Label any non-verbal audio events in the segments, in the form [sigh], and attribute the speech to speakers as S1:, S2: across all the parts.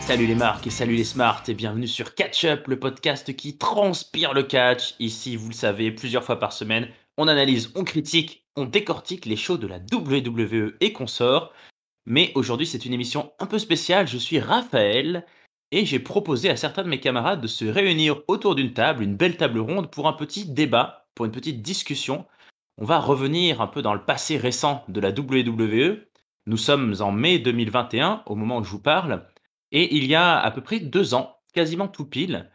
S1: Salut les marques et salut les smarts et bienvenue sur Catch Up, le podcast qui transpire le catch. Ici, vous le savez, plusieurs fois par semaine, on analyse, on critique on décortique les shows de la WWE et consorts. Mais aujourd'hui, c'est une émission un peu spéciale. Je suis Raphaël et j'ai proposé à certains de mes camarades de se réunir autour d'une table, une belle table ronde, pour un petit débat, pour une petite discussion. On va revenir un peu dans le passé récent de la WWE. Nous sommes en mai 2021, au moment où je vous parle, et il y a à peu près deux ans, quasiment tout pile,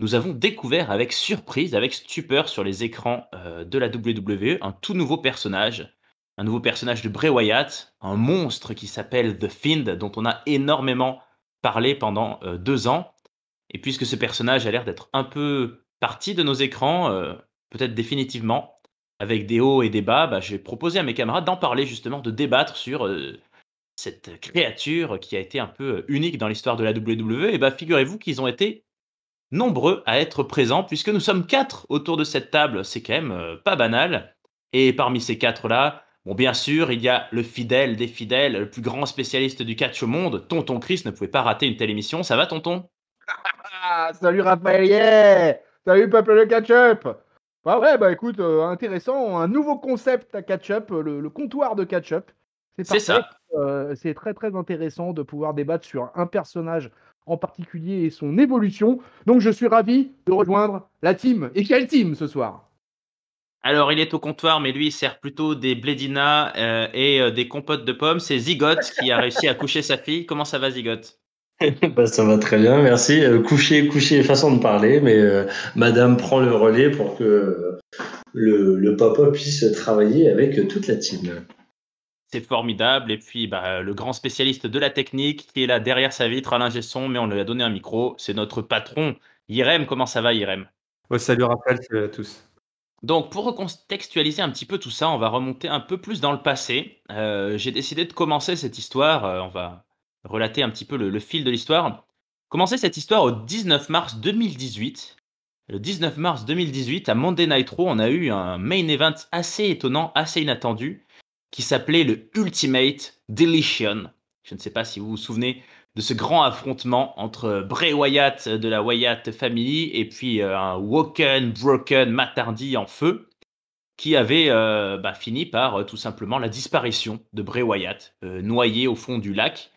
S1: nous avons découvert avec surprise, avec stupeur sur les écrans euh, de la WWE un tout nouveau personnage, un nouveau personnage de Bray Wyatt, un monstre qui s'appelle The Fiend, dont on a énormément parlé pendant euh, deux ans. Et puisque ce personnage a l'air d'être un peu parti de nos écrans, euh, peut-être définitivement, avec des hauts et des bas, bah, j'ai proposé à mes camarades d'en parler justement, de débattre sur cette créature qui a été un peu unique dans l'histoire de la WWE. Et bah figurez-vous qu'ils ont été nombreux à être présents, puisque nous sommes quatre autour de cette table. C'est quand même euh, pas banal. Et parmi ces quatre-là, bon, bien sûr, il y a le fidèle des fidèles, le plus grand spécialiste du catch au monde. Tonton Chris ne pouvait pas rater une telle émission. Ça va, tonton
S2: ah, Salut Raphaël yeah Salut peuple de catch-up Bah ouais, bah écoute, euh, intéressant, un nouveau concept à catch-up, euh, le, comptoir de catch-up. C'est ça. c'est très très intéressant de pouvoir débattre sur un personnage en particulier et son évolution. Donc je suis ravi de rejoindre la team. Et quelle team ce soir
S1: alors, il est au comptoir, mais lui, il sert plutôt des blédinas euh, et euh, des compotes de pommes. C'est Zigote qui a réussi à coucher sa fille. Comment ça va, Zigote
S3: [laughs] bah, ça va très bien, merci. Euh, coucher, coucher, façon de parler, mais Madame prend le relais pour que le papa puisse travailler avec toute la team
S1: c'est formidable. Et puis, bah, le grand spécialiste de la technique qui est là derrière sa vitre à Gesson, mais on lui a donné un micro. C'est notre patron, Irem. Comment ça va, Irem
S4: oh, Salut Raphaël, salut à tous.
S1: Donc, pour recontextualiser un petit peu tout ça, on va remonter un peu plus dans le passé. Euh, j'ai décidé de commencer cette histoire. Euh, on va relater un petit peu le, fil de l'histoire. Commencer cette histoire au 19 mars 2018. Le 19 mars 2018, à Monday Nitro, on a eu un main event assez étonnant, assez inattendu qui s'appelait le Ultimate Deletion. Je ne sais pas si vous vous souvenez de ce grand affrontement entre Bray Wyatt de la Wyatt Family et puis euh, un Woken, Broken, Matardi en feu qui avait euh, bah, fini par euh, tout simplement la disparition de Bray Wyatt, noyé au fond du lac.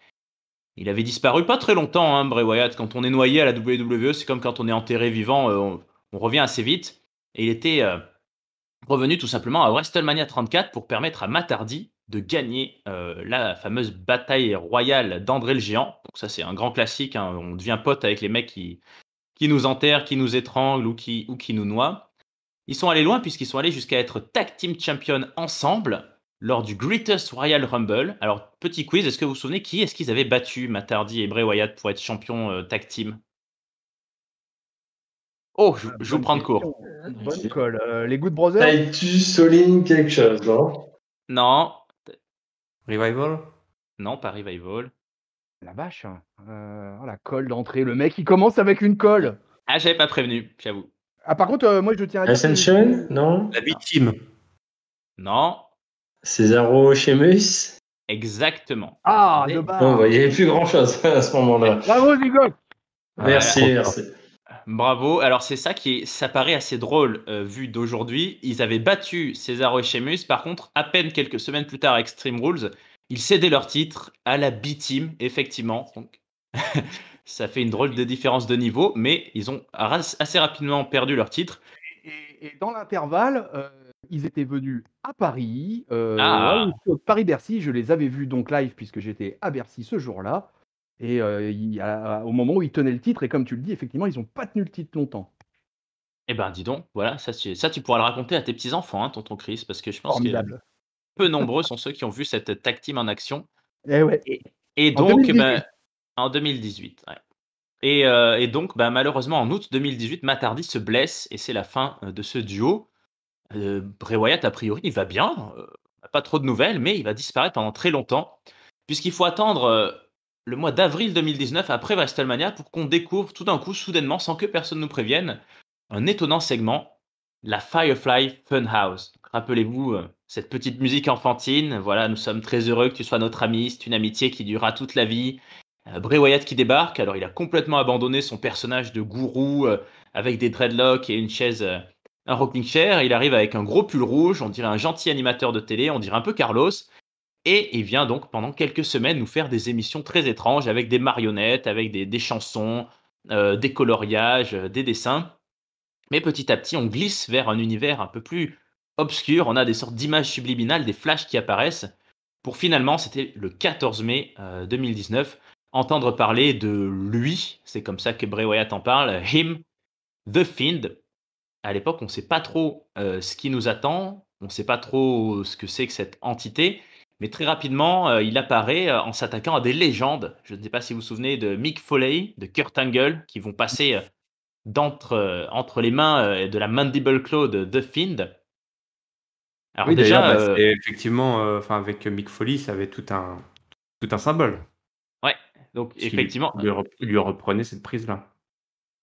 S1: Il avait disparu pas très longtemps, hein, Bray Wyatt. Quand on est noyé à la WWE, c'est comme quand on est enterré vivant, on, revient assez vite. Et il était revenu tout simplement à WrestleMania 34 pour permettre à Matt de gagner euh, la fameuse bataille royale d'André le Géant. Donc ça c'est un grand classique, hein. on devient pote avec les mecs qui, qui nous enterrent, qui nous étranglent ou qui, ou qui nous noient. Ils sont allés loin puisqu'ils sont allés jusqu'à être tag team champion ensemble lors du Greatest Royal Rumble. Alors petit quiz, est-ce que vous vous souvenez qui est-ce qu'ils avaient battu Matardi et Bray Wyatt pour être champion euh, tag team
S4: Oh, je, vous prends de court.
S3: Euh, bonne colle. Euh, les Good Brothers tu quelque chose, non
S1: Non. Revival Non, pas Revival. La vache. Hein.
S2: Euh, oh, la colle d'entrée. Le mec, il commence avec une colle.
S1: Ah, j'avais pas prévenu, j'avoue.
S2: Ah, par contre, moi, je tiens à dire... Ascension
S3: Non. La victime Non. Cesaro Exactement. Ah, le il n'y avait plus grand-chose à ce moment-là. Bravo, Ziggle. merci. merci
S1: bravo. Alors c'est ça qui est, ça paraît assez drôle euh, vu d'aujourd'hui. Ils avaient battu César et Par contre, à peine quelques semaines plus tard, Extreme Rules, ils cédaient leur titre à la B-Team, effectivement. Donc [laughs] ça fait une drôle de différence de niveau, mais ils ont assez rapidement perdu leur
S2: titre. Et, dans l'intervalle, euh, ils étaient venus à Paris, euh, ah. Paris-Bercy. Je les avais vus donc live puisque j'étais à Bercy ce jour-là. Et euh, au moment où ils tenaient le titre, et comme tu le dis, effectivement, ils n'ont pas tenu le titre longtemps.
S1: Eh ben, dis donc, voilà, ça, tu, ça, tu pourras le raconter à tes petits-enfants, hein, tonton Chris, parce que je pense que peu nombreux sont ceux qui ont vu cette tag en action.
S2: Et,
S1: donc, en 2018. et, donc, malheureusement, en août 2018, Matardi se blesse et c'est la fin euh, de ce duo. Euh, a priori, il va bien, euh, pas trop de nouvelles, mais il va disparaître pendant très longtemps, puisqu'il faut attendre le mois d'avril 2019 après WrestleMania pour qu'on découvre tout d'un coup, soudainement, sans que personne nous prévienne, un étonnant segment, la Firefly Funhouse. Rappelez-vous euh, cette petite musique enfantine. Voilà, nous sommes très heureux que tu sois notre ami. C'est une amitié qui durera toute la vie. Euh, Bray Wyatt qui débarque. Alors, il a complètement abandonné son personnage de gourou euh, avec des dreadlocks et une chaise, un rocking chair. Il arrive avec un gros pull rouge. On dirait un gentil animateur de télé. On dirait un peu Carlos. Et il vient donc pendant quelques semaines nous faire des émissions très étranges avec des marionnettes, avec des, des chansons, euh, des coloriages, euh, des dessins. Mais petit à petit, on glisse vers un univers un peu plus obscur. On a des sortes d'images subliminales, des flashs qui apparaissent. Pour finalement, c'était le 14 mai 2019, euh, entendre parler de lui. C'est comme ça que Bray Wyatt en parle. Him, The Fiend. À l'époque, on ne sait pas trop ce qui nous attend. On ne sait pas trop ce que c'est que cette entité. Mais très rapidement, euh, il apparaît euh, en s'attaquant à des légendes. Je ne sais pas si vous vous souvenez de Mick Foley, de Kurt Angle, qui vont passer euh, d'entre, entre les mains
S4: de la Mandible Claw de The Find. Alors oui, déjà, bah, effectivement, enfin avec Mick Foley, ça avait tout un, tout un symbole.
S1: Ouais, donc effectivement.
S4: Il lui reprenait cette prise-là.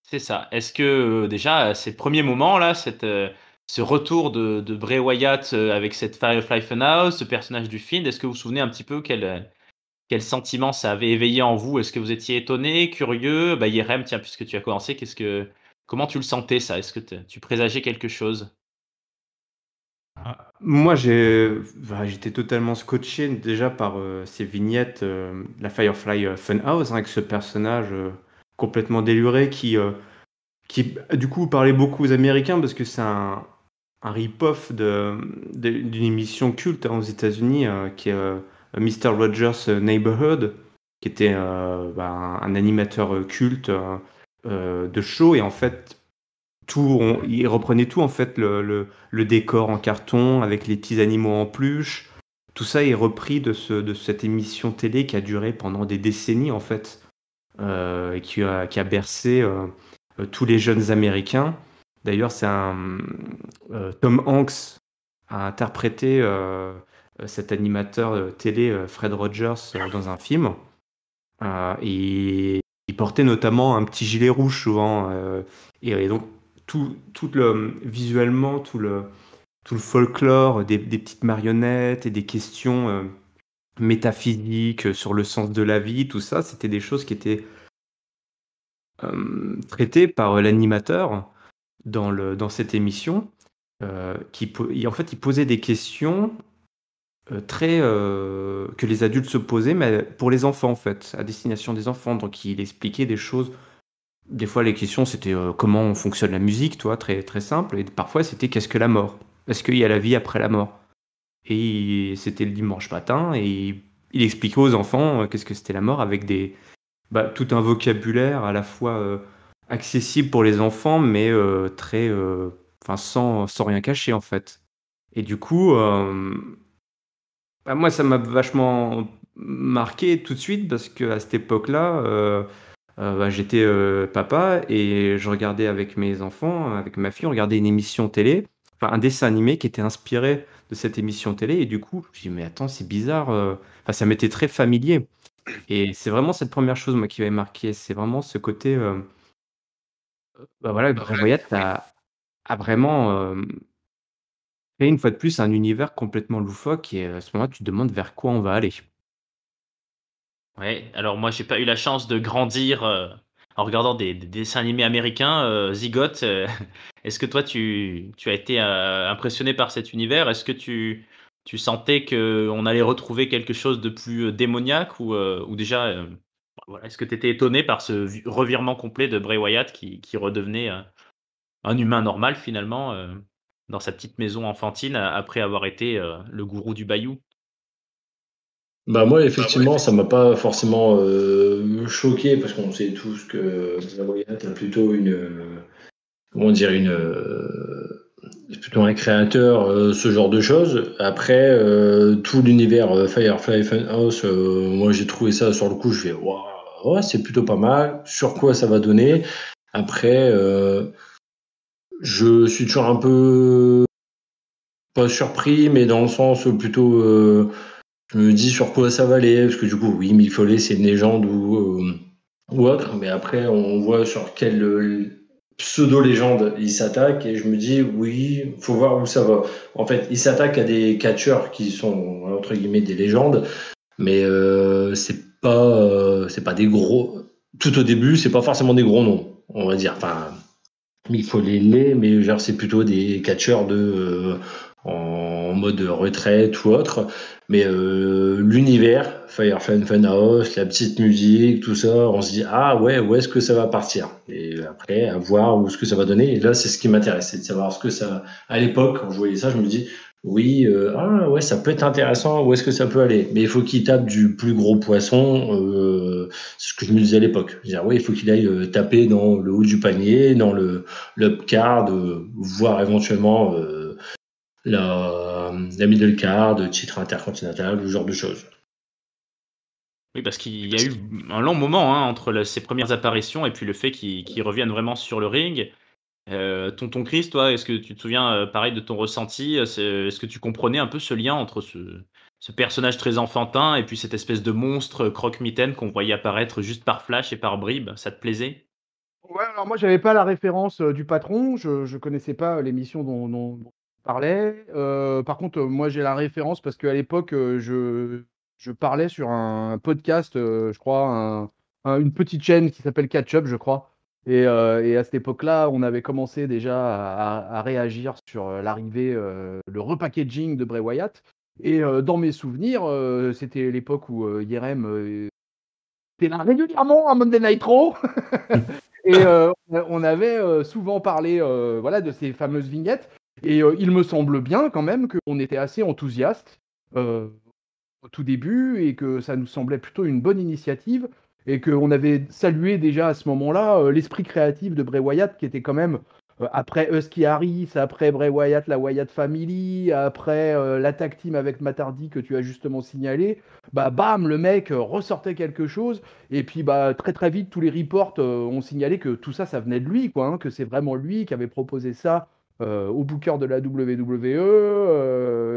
S4: C'est ça. Est-ce que déjà, ces premiers
S1: moments-là, cette ce retour de, Bray Wyatt euh, avec cette Firefly Funhouse, ce personnage du film, est-ce que vous vous souvenez un petit peu quel, euh, sentiment ça avait éveillé en vous Est-ce que vous étiez étonné, curieux bah, tiens, puisque tu as commencé, qu'est-ce que, comment tu le sentais ça Est-ce que tu présageais quelque chose
S4: ah, moi, bah, j'étais totalement scotché déjà par euh, ces vignettes, la Firefly Funhouse, hein, avec ce personnage complètement déluré qui, qui, du coup, parlait beaucoup aux Américains parce que c'est un, un rip-off d'une émission culte hein, aux États-Unis euh, qui est euh, Mr. Rogers Neighborhood, qui était euh, bah, un animateur culte de show et en fait tout, il reprenait tout en fait le, décor en carton avec les petits animaux en pluche. Tout ça est repris de, cette émission télé qui a duré pendant des décennies en fait, et qui a, bercé tous les jeunes Américains. D'ailleurs, c'est un euh, Tom Hanks a interprété euh, cet animateur télé euh, Fred Rogers dans un film. il portait notamment un petit gilet rouge souvent. et, donc, tout, visuellement, tout le, folklore des, petites marionnettes et des questions métaphysiques sur le sens de la vie, tout ça, c'était des choses qui étaient traitées par l'animateur dans, le, dans cette émission euh, qui en fait il posait des questions euh, très euh, que les adultes se posaient, mais pour les enfants en fait, à destination des enfants. Donc il expliquait des choses. Des fois les questions c'était comment fonctionne la musique, toi, très très simple. Et parfois c'était qu'est-ce que la mort Est-ce qu'il y a la vie après la mort Et c'était le dimanche matin et il, expliquait aux enfants qu'est-ce que c'était la mort avec des bah, tout un vocabulaire à la fois accessible pour les enfants, mais euh, très, euh, enfin sans, sans rien cacher en fait. Et du coup, euh, bah, moi ça m'a vachement marqué tout de suite parce que à cette époque-là. Bah, j'étais papa et je regardais avec mes enfants, avec ma fille, on regardait une émission télé, enfin un dessin animé qui était inspiré de cette émission télé. Et du coup, je me dit, mais attends, c'est bizarre. ça m'était très familier. Et c'est vraiment cette première chose, moi, qui m'avait marqué. C'est vraiment ce côté bah voilà, bah Grand a, vraiment créé une fois de plus un univers complètement loufoque et à ce moment-là, tu te demandes vers quoi on va aller.
S1: Ouais, alors moi, j'ai pas eu la chance de grandir en regardant des, dessins animés américains. Zygote, euh, Zigote, euh, [laughs] est-ce que toi, tu, as été impressionné par cet univers Est-ce que tu, tu sentais qu'on allait retrouver quelque chose de plus démoniaque ou déjà euh, est-ce que tu étais étonné par ce revirement complet de Bray Wyatt qui, redevenait euh, un humain normal finalement euh, dans sa petite maison enfantine euh, après avoir été le gourou du Bayou
S3: bah moi effectivement bah, ça m'a pas forcément choqué parce qu'on sait tous que Bray Wyatt a plutôt une comment dire une plutôt un créateur ce genre de choses. Après tout l'univers Firefly Funhouse, moi j'ai trouvé ça sur le coup je fais waouh c'est plutôt pas mal, sur quoi ça va donner. Après, euh, je suis toujours un peu pas surpris, mais dans le sens plutôt, euh, je me dis sur quoi ça va aller, parce que du coup, oui, Mille c'est une légende euh, ou, autre, mais après, on voit sur quelle pseudo-légende il s'attaque, et je me dis, oui, faut voir où ça va. En fait, il s'attaque à des catcheurs qui sont, entre guillemets, des légendes, mais c'est pas, euh, c'est pas des gros. Tout au début, c'est pas forcément des gros noms, on va dire. Enfin, il faut les les, mais genre c'est plutôt des catcheurs de euh, en mode retraite ou autre. Mais euh, l'univers, Fire Fun House, la petite musique, tout ça, on se dit ah ouais, où est-ce que ça va partir Et après, à voir où ce que ça va donner. Et là, c'est ce qui m'intéresse, c'est de savoir ce que ça. À l'époque, quand je voyais ça, je me dis oui, euh, ah ouais, ça peut être intéressant, où est-ce que ça peut aller Mais il faut qu'il tape du plus gros poisson, c'est euh, ce que je me disais à l'époque. il faut qu'il aille euh, taper dans le haut du panier, dans le card voire éventuellement la, middle card, titre intercontinental, ce genre de choses.
S1: Oui, parce qu'il y a eu un long moment hein, entre ses premières apparitions et puis le fait qu'il reviennent revienne vraiment sur le ring. Euh, tonton Chris, toi, est-ce que tu te souviens euh, pareil de ton ressenti euh, Est-ce que tu comprenais un peu ce lien entre ce, personnage très enfantin et puis cette espèce de monstre croque-mitaine qu'on voyait apparaître juste par flash et par bribes Ça te plaisait
S2: Ouais, alors moi, j'avais pas la référence du patron. Je, ne connaissais pas l'émission dont, on parlait. par contre, moi, j'ai la référence parce qu'à l'époque, je, parlais sur un podcast, je crois, une petite chaîne qui s'appelle Catch Up, je crois. Euh, et, à cette époque-là, on avait commencé déjà à, réagir sur euh, l'arrivée, euh, le repackaging de Bray Wyatt. Et dans mes souvenirs, c'était l'époque où Yerem était là régulièrement à Monday Night Raw. [laughs] et on avait souvent parlé voilà, de ces fameuses vignettes. Et il me semble bien quand même qu'on était assez enthousiaste au tout début et que ça nous semblait plutôt une bonne initiative et qu'on avait salué déjà à ce moment-là euh, l'esprit créatif de Bray Wyatt qui était quand même euh, après Husky Harris, après Bray Wyatt, la Wyatt Family, après euh, l'attaque team avec Matardi que tu as justement signalé, bah bam, le mec ressortait quelque chose. Et puis bah très très vite, tous les reports ont signalé que tout ça, ça venait de lui, quoi, hein, que c'est vraiment lui qui avait proposé ça au booker de la WWE,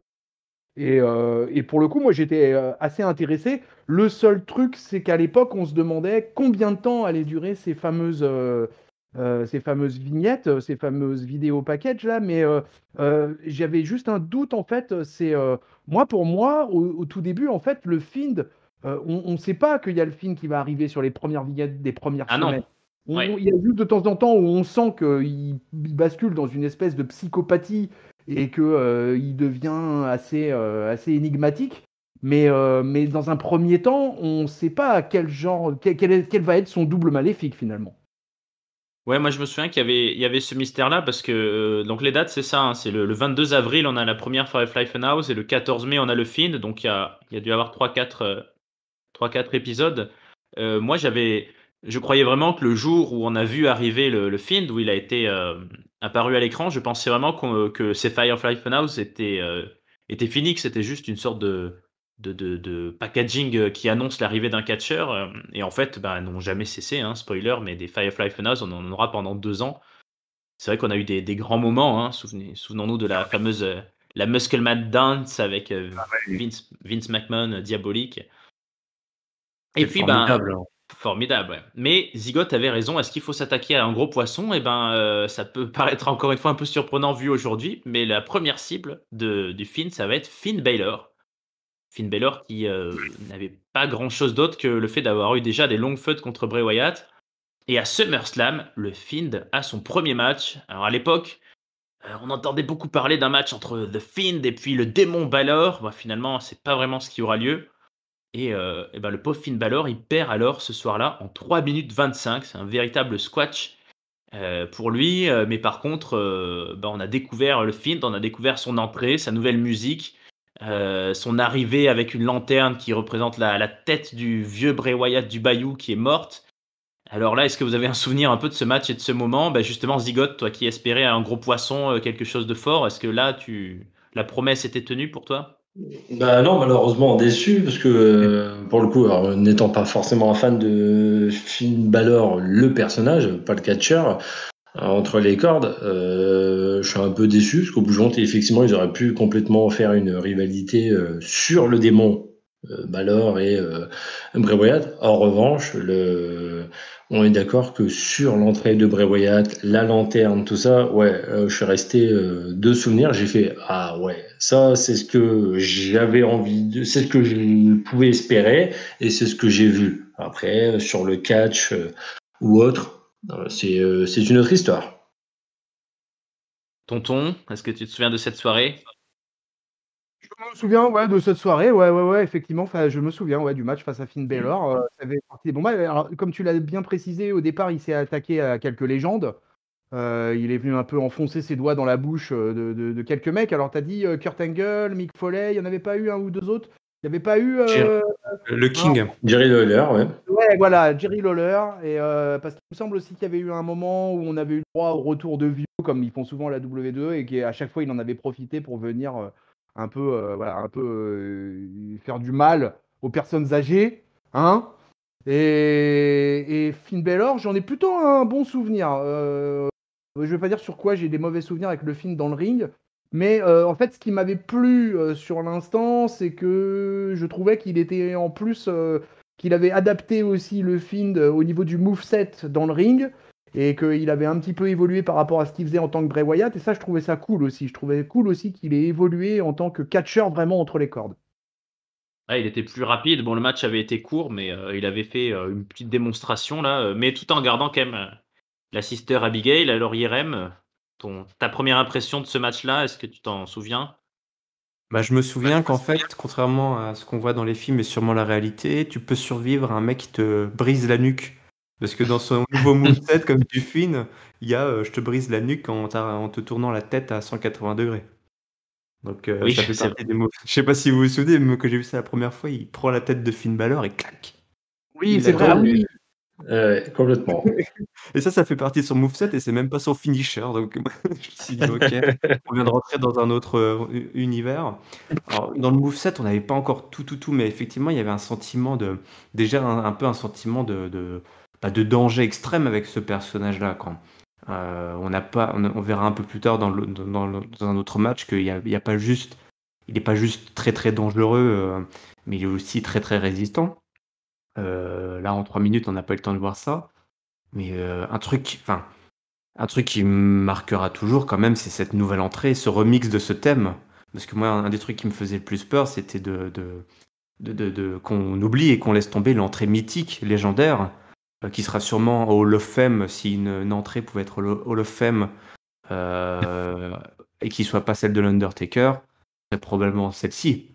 S2: euh, et, pour le coup, moi, j'étais euh, assez intéressé. Le seul truc, c'est qu'à l'époque, on se demandait combien de temps allaient durer ces fameuses, euh, ces fameuses vignettes, ces fameuses vidéos package là. Mais j'avais juste un doute en fait. C'est moi, pour moi, au, tout début, en fait, le find, on ne sait pas qu'il y a le find qui va arriver sur les premières vignettes des premières ah Il y a juste de temps en temps où on sent qu'il bascule dans une espèce de psychopathie et que euh, il devient assez, euh, assez énigmatique. Mais, euh, mais dans un premier temps, on ne sait pas quel genre, va être son double maléfique finalement.
S1: Ouais, moi je me souviens qu'il y avait, il y avait ce mystère-là parce que donc les dates c'est ça, hein. c'est le, 22 avril on a la première Firefly house et le 14 mai on a le Fin. donc il y a, y a dû avoir 3-4 épisodes. moi j'avais je croyais vraiment que le jour où on a vu arriver le, film, où il a été euh, apparu à l'écran, je pensais vraiment que ces Firefly Funhouse étaient, euh, étaient finis, que c'était juste une sorte de, de, de, packaging euh, qui annonce l'arrivée d'un catcher. Et en fait, bah, n'ont jamais cessé, hein, spoiler, mais des Firefly Funhouse, on en aura pendant deux ans. C'est vrai qu'on a eu des, des grands moments, hein, souvenons-nous de la fameuse la Muscleman Dance avec ah Vince, Vince McMahon diabolique. Et puis, ben, Formidable, mais Zigot avait raison. Est-ce qu'il faut s'attaquer à un gros poisson Eh ben, euh, ça peut [laughs] paraître encore une fois un peu surprenant vu aujourd'hui, mais la première cible du Finn, ça va être Finn Baylor. Finn Baylor qui euh, n'avait pas grand-chose d'autre que le fait d'avoir eu déjà des longues feuds contre Bray Wyatt. Et à SummerSlam, le Finn a son premier match. Alors à l'époque, euh, on entendait beaucoup parler d'un match entre The Finn et puis le démon Balor. Bon, finalement, c'est pas vraiment ce qui aura lieu. Euh, et, ben le pauvre Finn Balor, il perd alors ce soir-là en 3 minutes 25. C'est un véritable squash euh, pour lui. Euh, mais par contre, ben, on a découvert le Finn, on a découvert son entrée, sa nouvelle musique, son arrivée avec une lanterne qui représente la, tête du vieux Bray du Bayou qui est morte. Alors là, est-ce que vous avez un souvenir un peu de ce match et de ce moment ben, Justement, Zigote, toi qui espérais un gros poisson, quelque chose de fort, est-ce que là, tu... la promesse était tenue pour toi
S3: bah non, malheureusement déçu, parce que euh, pour le coup, n'étant pas forcément un fan de Finn Balor, le personnage, pas le Catcher euh, entre les cordes, euh, je suis un peu déçu, parce qu'au bout du compte, effectivement, ils auraient pu complètement faire une rivalité sur le démon Balor et euh, Bray En revanche, le, on est d'accord que sur l'entrée de Brévoyat, la lanterne, tout ça, ouais, euh, je suis resté euh, de souvenirs. J'ai fait ah ouais, ça c'est ce que j'avais envie, de, c'est ce que je pouvais espérer et c'est ce que j'ai vu. Après sur le catch euh, ou autre, c'est c'est une autre histoire.
S1: Tonton, est-ce que tu te souviens de cette soirée
S2: me souviens ouais, de cette soirée, ouais, ouais, ouais, effectivement, je me souviens ouais, du match face à Finn Baylor mmh. euh, bon, bah, comme tu l'as bien précisé, au départ, il s'est attaqué à quelques légendes. Euh, il est venu un peu enfoncer ses doigts dans la bouche euh, de, quelques mecs. Alors, tu as dit Kurt Angle, Mick Foley, il n'y en avait pas eu un ou deux autres Il n'y avait pas eu. le
S4: King, Jerry Lawler, ouais.
S2: Ouais, voilà, Jerry Lawler. Et, parce qu'il me semble aussi qu'il y avait eu un moment où on avait eu droit au retour de vieux, comme ils font souvent à la WWE, 2 et qu'à chaque fois, il en avait profité pour venir un peu, euh, voilà, un peu euh, faire du mal aux personnes âgées, hein et, et Finn Balor, j'en ai plutôt un bon souvenir. Je euh, je vais pas dire sur quoi j'ai des mauvais souvenirs avec le film dans le ring, mais en fait, ce qui m'avait plu sur l'instant, c'est que je trouvais qu'il était en plus qu'il avait adapté aussi le film au niveau du moveset dans le ring et qu'il avait un petit peu évolué par rapport à ce qu'il faisait en tant que Bray Et ça, je trouvais ça cool aussi. Je trouvais cool aussi qu'il ait évolué en tant que catcheur vraiment entre les cordes.
S1: Ah, il était plus rapide. Bon, le match avait été court, mais euh, il avait fait euh, une petite démonstration là, euh, mais tout en gardant quand même l'assisteur sister Abigail. Alors, Irem, ton, ta première impression de ce match-là, est-ce que tu t'en souviens
S4: bah, je me souviens qu'en fait, contrairement à ce qu'on voit dans les films et sûrement la réalité, tu peux survivre à un mec qui te brise la nuque parce que dans son nouveau moveset, comme du il y a euh, je te brise la nuque en, te tournant la tête à 180 degrés. Donc, euh, ça fait partie des moves. Je sais pas si vous vous souvenez, mais quand j'ai vu ça la première fois, il prend la tête de Finn Balor et clac.
S2: Oui, c'est vrai.
S4: complètement. et ça, ça fait partie de son moveset et c'est même pas son finisher. Donc, [laughs] je me suis dit, ok, on vient de rentrer dans un autre euh, univers. dans le moveset, on n'avait pas encore tout, tout, tout, mais effectivement, il y avait un sentiment de. Déjà, un, peu un sentiment de de danger extrême avec ce personnage-là. Quand euh, on n'a pas, on, verra un peu plus tard dans, dans, un autre match qu'il n'y a, pas juste, il n'est pas juste très très dangereux, euh, mais il est aussi très très résistant. Euh, là, en trois minutes, on n'a pas eu le temps de voir ça. Mais un truc, enfin, un truc qui me marquera toujours quand même, c'est cette nouvelle entrée, ce remix de ce thème. Parce que moi, un des trucs qui me faisait le plus peur, c'était de, de, de qu'on oublie et qu'on laisse tomber l'entrée mythique, légendaire, euh, qui sera sûrement au Hall of si une, entrée pouvait être au Hall of euh, et qui soit pas celle de l'Undertaker, c'est probablement celle-ci,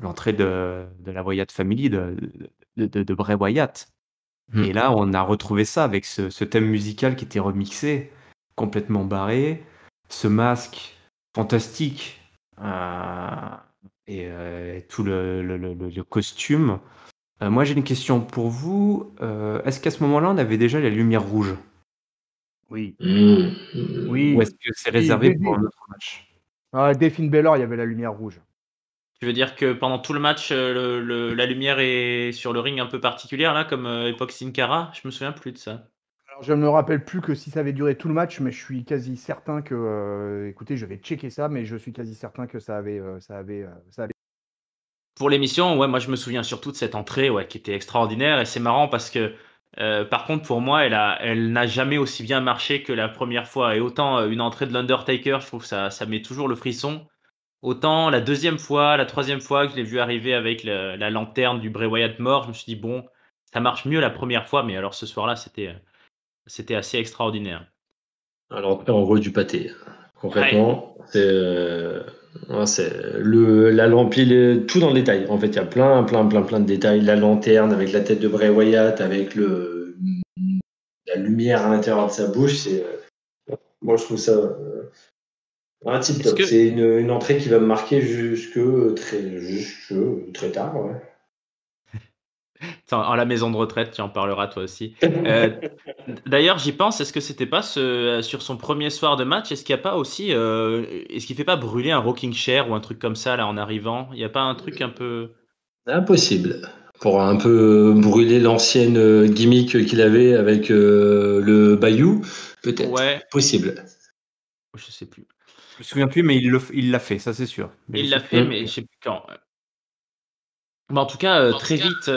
S4: l'entrée de, de, la Wyatt Family, de, de, Bray Wyatt. Hmm. Et là, on a retrouvé ça avec ce, thème musical qui était remixé, complètement barré, ce masque fantastique euh, et, tout le costume. Euh, moi, j'ai une question pour vous. Euh, est-ce qu'à ce, moment-là, on avait déjà la lumière rouge Oui. Mmh. oui. Ou est-ce que c'est réservé pour
S2: un autre match ah, Bellor, il y avait la lumière rouge.
S1: Tu veux dire que pendant tout le match, euh, la lumière est sur le ring un peu particulière, là, comme époque Sin Je me souviens plus de ça.
S2: Alors, je ne me rappelle plus que si ça avait duré tout le match, mais je suis quasi certain que. écoutez, je vais checker ça, mais je suis quasi certain que ça avait, ça avait, ça avait
S1: pour l'émission, ouais, moi je me souviens surtout de cette entrée, ouais, qui était extraordinaire. Et c'est marrant parce que, euh, par contre, pour moi, elle a, elle n'a jamais aussi bien marché que la première fois. Et autant euh, une entrée de l'Undertaker, je trouve ça, ça met toujours le frisson. Autant la deuxième fois, la troisième fois que je l'ai vu arriver avec la lanterne du Bray mort, je me suis dit bon, ça marche mieux la première fois, mais alors ce soir-là, c'était, euh, c'était assez extraordinaire.
S3: Alors on gros du pâté. Concrètement, c'est c'est la lampe, tout dans le détail. En fait, il y a plein, plein, plein, plein de détails. La lanterne avec la tête de Bray Wyatt, avec le, la lumière à l'intérieur de sa bouche. C'est, euh, moi, je trouve ça euh, un tip top. C'est une, une, entrée qui va me marquer jusque très, jusque très tard.
S1: En la maison de retraite, tu en parleras toi aussi. [laughs] Euh, d'ailleurs, j'y pense, est-ce que c'était pas euh, sur son premier soir de match, est-ce qu'il n'y a pas aussi, euh, est-ce qu'il fait pas brûler un rocking chair ou un truc comme ça là en arrivant Il n'y a pas un truc un peu
S3: impossible pour un peu brûler l'ancienne gimmick qu'il avait avec le Bayou, peut-être. Possible. Je
S4: sais plus. Je me souviens plus, mais il l'a fait, ça c'est sûr. il l'a
S3: fait, mais je sais plus quand.
S1: Mais en tout cas, très vite.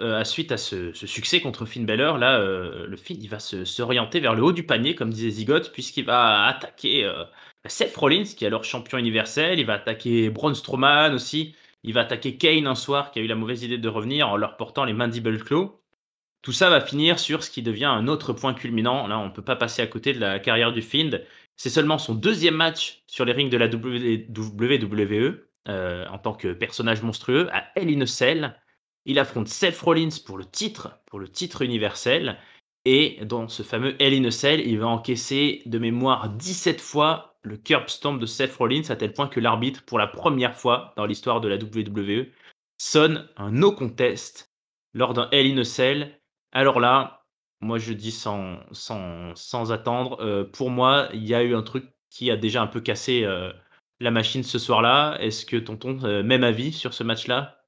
S1: Euh, à suite à ce, succès contre Finn Balor, là, euh, le Finn il va se, s'orienter vers le haut du panier, comme disait Zigot, puisqu'il va attaquer euh, Seth Rollins, qui est alors champion universel. Il va attaquer Braun Strowman aussi. Il va attaquer Kane un soir, qui a eu la mauvaise idée de revenir en leur portant les mandibles clos Tout ça va finir sur ce qui devient un autre point culminant. Là, on ne peut pas passer à côté de la carrière du Finn C'est seulement son deuxième match sur les rings de la WWE en tant que personnage monstrueux à Hell in a Cell. Il affronte Seth Rollins pour le titre, pour le titre universel. Et dans ce fameux Hell in a Cell, il va encaisser de mémoire 17 fois le curb stomp de Seth Rollins, à tel point que l'arbitre, pour la première fois dans l'histoire de la WWE, sonne un no contest lors d'un Hell in a Cell. Alors là, moi je dis sans, sans, sans attendre, euh, pour moi, il y a eu un truc qui a déjà un peu cassé euh, la machine ce soir-là. Est-ce que tonton, euh, même avis sur ce match-là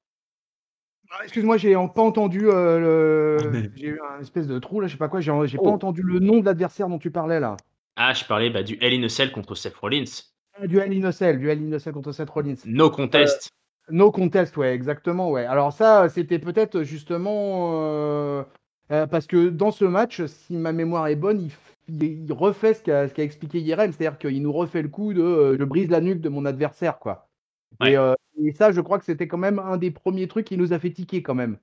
S2: ah, excuse-moi, j'ai pas entendu. Euh, le... Ah, j'ai un espèce de trou là, je sais pas quoi. Oh. entendu le nom de l'adversaire dont tu parlais là.
S1: Ah, je parlais bah, du Hell in contre Seth Rollins.
S2: Ah, du Hell contre Seth Rollins. No contest. Euh, no contest, ouais, exactement, ouais. Alors ça, c'était peut-être justement euh, parce que dans ce match, si ma mémoire est bonne, il, refait ce qu'a expliqué Yeren, c'est-à-dire qu'il nous refait le coup de je brise la nuque de mon adversaire, quoi. Et, euh, et, ça, je crois que c'était quand même un des premiers trucs qui nous a fait tiquer quand même.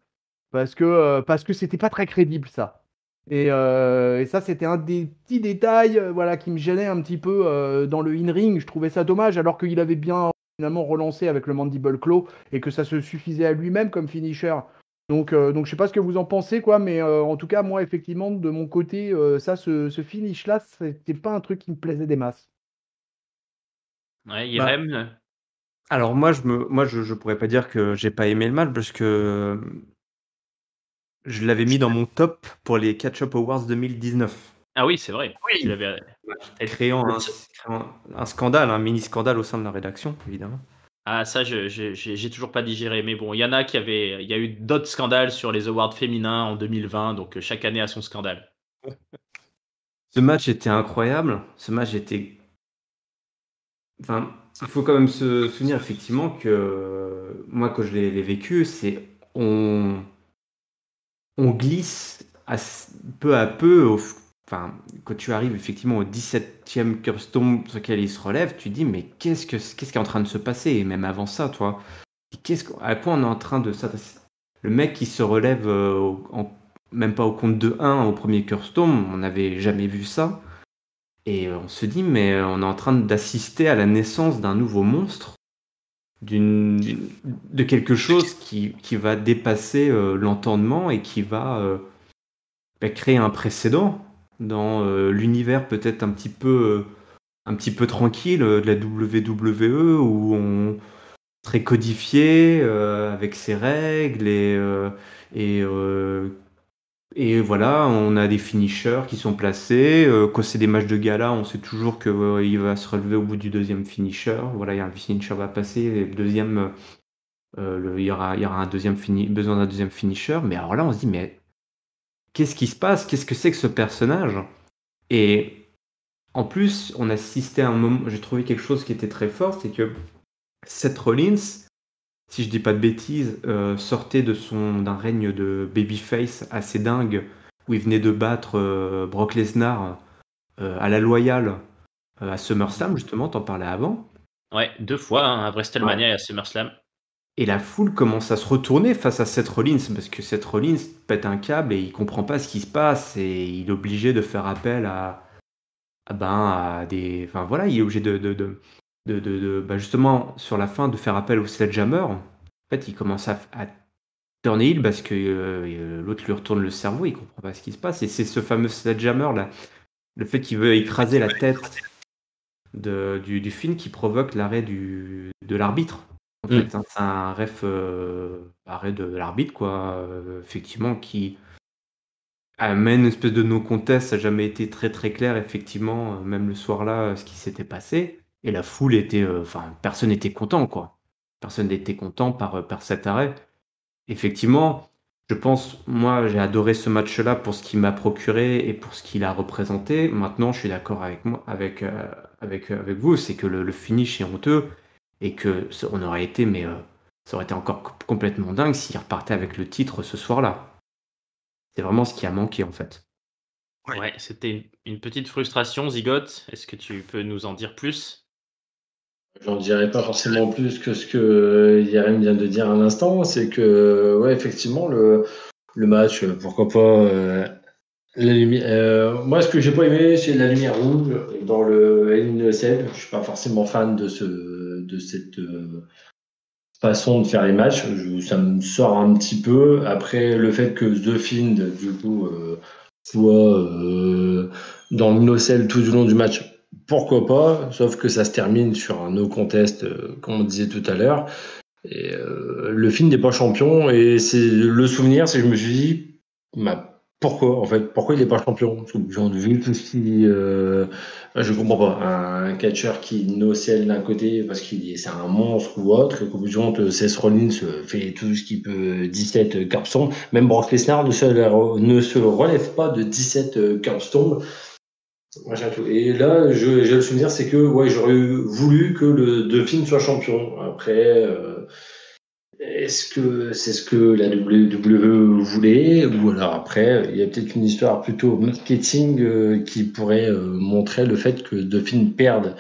S2: Parce que euh, parce c'était pas très crédible ça. Euh, et, ça, c'était un des petits détails voilà, qui me gênait un petit peu dans le in-ring. Je trouvais ça dommage, alors qu'il avait bien finalement relancé avec le Mandible Claw et que ça se suffisait à lui-même comme finisher. Donc, donc je sais pas ce que vous en pensez, quoi, mais en tout cas, moi, effectivement, de mon côté, ça, ce, finish-là, c'était pas un truc qui me plaisait des masses.
S4: Ouais,
S1: bah Irem, même
S4: alors moi, je ne moi, je, pourrais pas dire que j'ai pas aimé le match parce que je l'avais mis dans mon top pour les Catch Up Awards 2019.
S1: Ah oui, c'est vrai. Oui. Tu l'avais créant,
S4: un, scandale, un mini scandale au sein de la rédaction, évidemment.
S1: Ah ça, je j'ai toujours pas digéré. Mais bon, il y en a qui avaient, il y a eu d'autres scandales sur les awards féminins en 2020, donc euh, chaque année a son scandale.
S4: Ce match était incroyable. Ce match était il faut quand même se souvenir effectivement que euh, moi, quand je l'ai vécu, c'est on, glisse peu à peu. quand tu arrives effectivement au 17e tomb sur lequel il se relève, tu dis mais qu'est-ce que quest qui est en train de se passer Et même avant ça, toi, à quoi on est en train de Le mec qui se relève euh, même pas au compte de 1 au premier tomb on n'avait jamais vu ça. Et euh, on se dit, mais euh, on est en train d'assister à la naissance d'un nouveau monstre, d'une, de quelque chose qui, va dépasser euh, l'entendement et qui va bah, créer un précédent dans l'univers peut-être un petit peu un petit peu tranquille de la WWE où on serait codifié avec ses règles et et voilà, on a des finishers qui sont placés. Euh, quand c'est des matchs de gala, on sait toujours qu'il euh, va se relever au bout du deuxième finisher. Voilà, il y a un finisher va passer, le deuxième, euh, il, y aura, un deuxième fini, besoin d'un deuxième finisher. Mais alors là, on se dit, mais qu'est-ce qui se passe Qu'est-ce que c'est que ce personnage Et en plus, on assistait à un moment, j'ai trouvé quelque chose qui était très fort, c'est que cette Rollins si je dis pas de bêtises, euh, sortait de son d'un règne de babyface assez dingue où il venait de battre euh, Brock Lesnar euh, à la loyale à SummerSlam justement, t'en parlais avant.
S1: Ouais, deux fois hein, à WrestleMania et à SummerSlam.
S4: Et la foule commence à se retourner face à Seth Rollins parce que Seth Rollins pète un câble et il comprend pas ce qui se passe et il est obligé de faire appel à, ben à des, enfin voilà, il est obligé de de, bah, justement sur la fin de faire appel au sledgehammer. En fait, il commence à, tourner il parce que euh, euh, l'autre lui retourne le cerveau, il comprend pas ce qui se passe. Et c'est ce fameux sledgehammer là, le fait qu'il veut écraser la tête du, film qui provoque l'arrêt de l'arbitre. Mm. Hein, c'est un ref euh, arrêt de l'arbitre quoi, effectivement qui amène une espèce de non contest. Ça n'a jamais été très très clair effectivement, même le soir là, ce qui s'était passé. Et la foule était. Euh, enfin, personne n'était content, quoi. Personne n'était content par, euh, par cet arrêt. Effectivement, je pense, moi, j'ai adoré ce match-là pour ce qu'il m'a procuré et pour ce qu'il a représenté. Maintenant, je suis d'accord avec moi, avec, euh, avec, avec vous, c'est que le, finish est honteux et que ça, on aurait été, mais ça aurait été encore complètement dingue s'il repartait avec le titre ce soir-là. C'est vraiment ce qui a manqué en fait.
S1: Ouais, c'était une petite frustration, Zigote. Est-ce que tu peux nous en dire plus
S3: J'en dirais pas forcément plus que ce que euh, Yerim vient de dire à l'instant. C'est que, ouais, effectivement, le, match, euh, pourquoi pas. Euh, la lumière, moi, ce que j'ai pas aimé, c'est la lumière rouge dans le NSL. Je suis pas forcément fan de, ce, de cette façon de faire les matchs. ça me sort un petit peu. Après, le fait que The Find, du coup, soit dans le NoCell tout au long du match, pourquoi pas, sauf que ça se termine sur un no contest, euh, comme on disait tout à l'heure. Et euh, le film n'est pas champion, et c'est le souvenir, c'est que je me suis dit, bah, pourquoi en fait Pourquoi il n'est pas champion je ne euh, je comprends pas. Un, catcheur qui nocelle d'un côté parce qu'il c'est un monstre ou autre, et qu'au bout du Rollins fait tout ce qu'il peut 17 tombent. Même Brock Lesnar ne se, ne se relève pas de 17 tombent. Et là, j'ai le souvenir, c'est que ouais, j'aurais voulu que le Dauphine soit champion. Après, euh, est-ce que c'est ce que la WWE voulait Ou alors après, il y a peut-être une histoire plutôt marketing euh, qui pourrait euh, montrer le fait que Dauphine perde,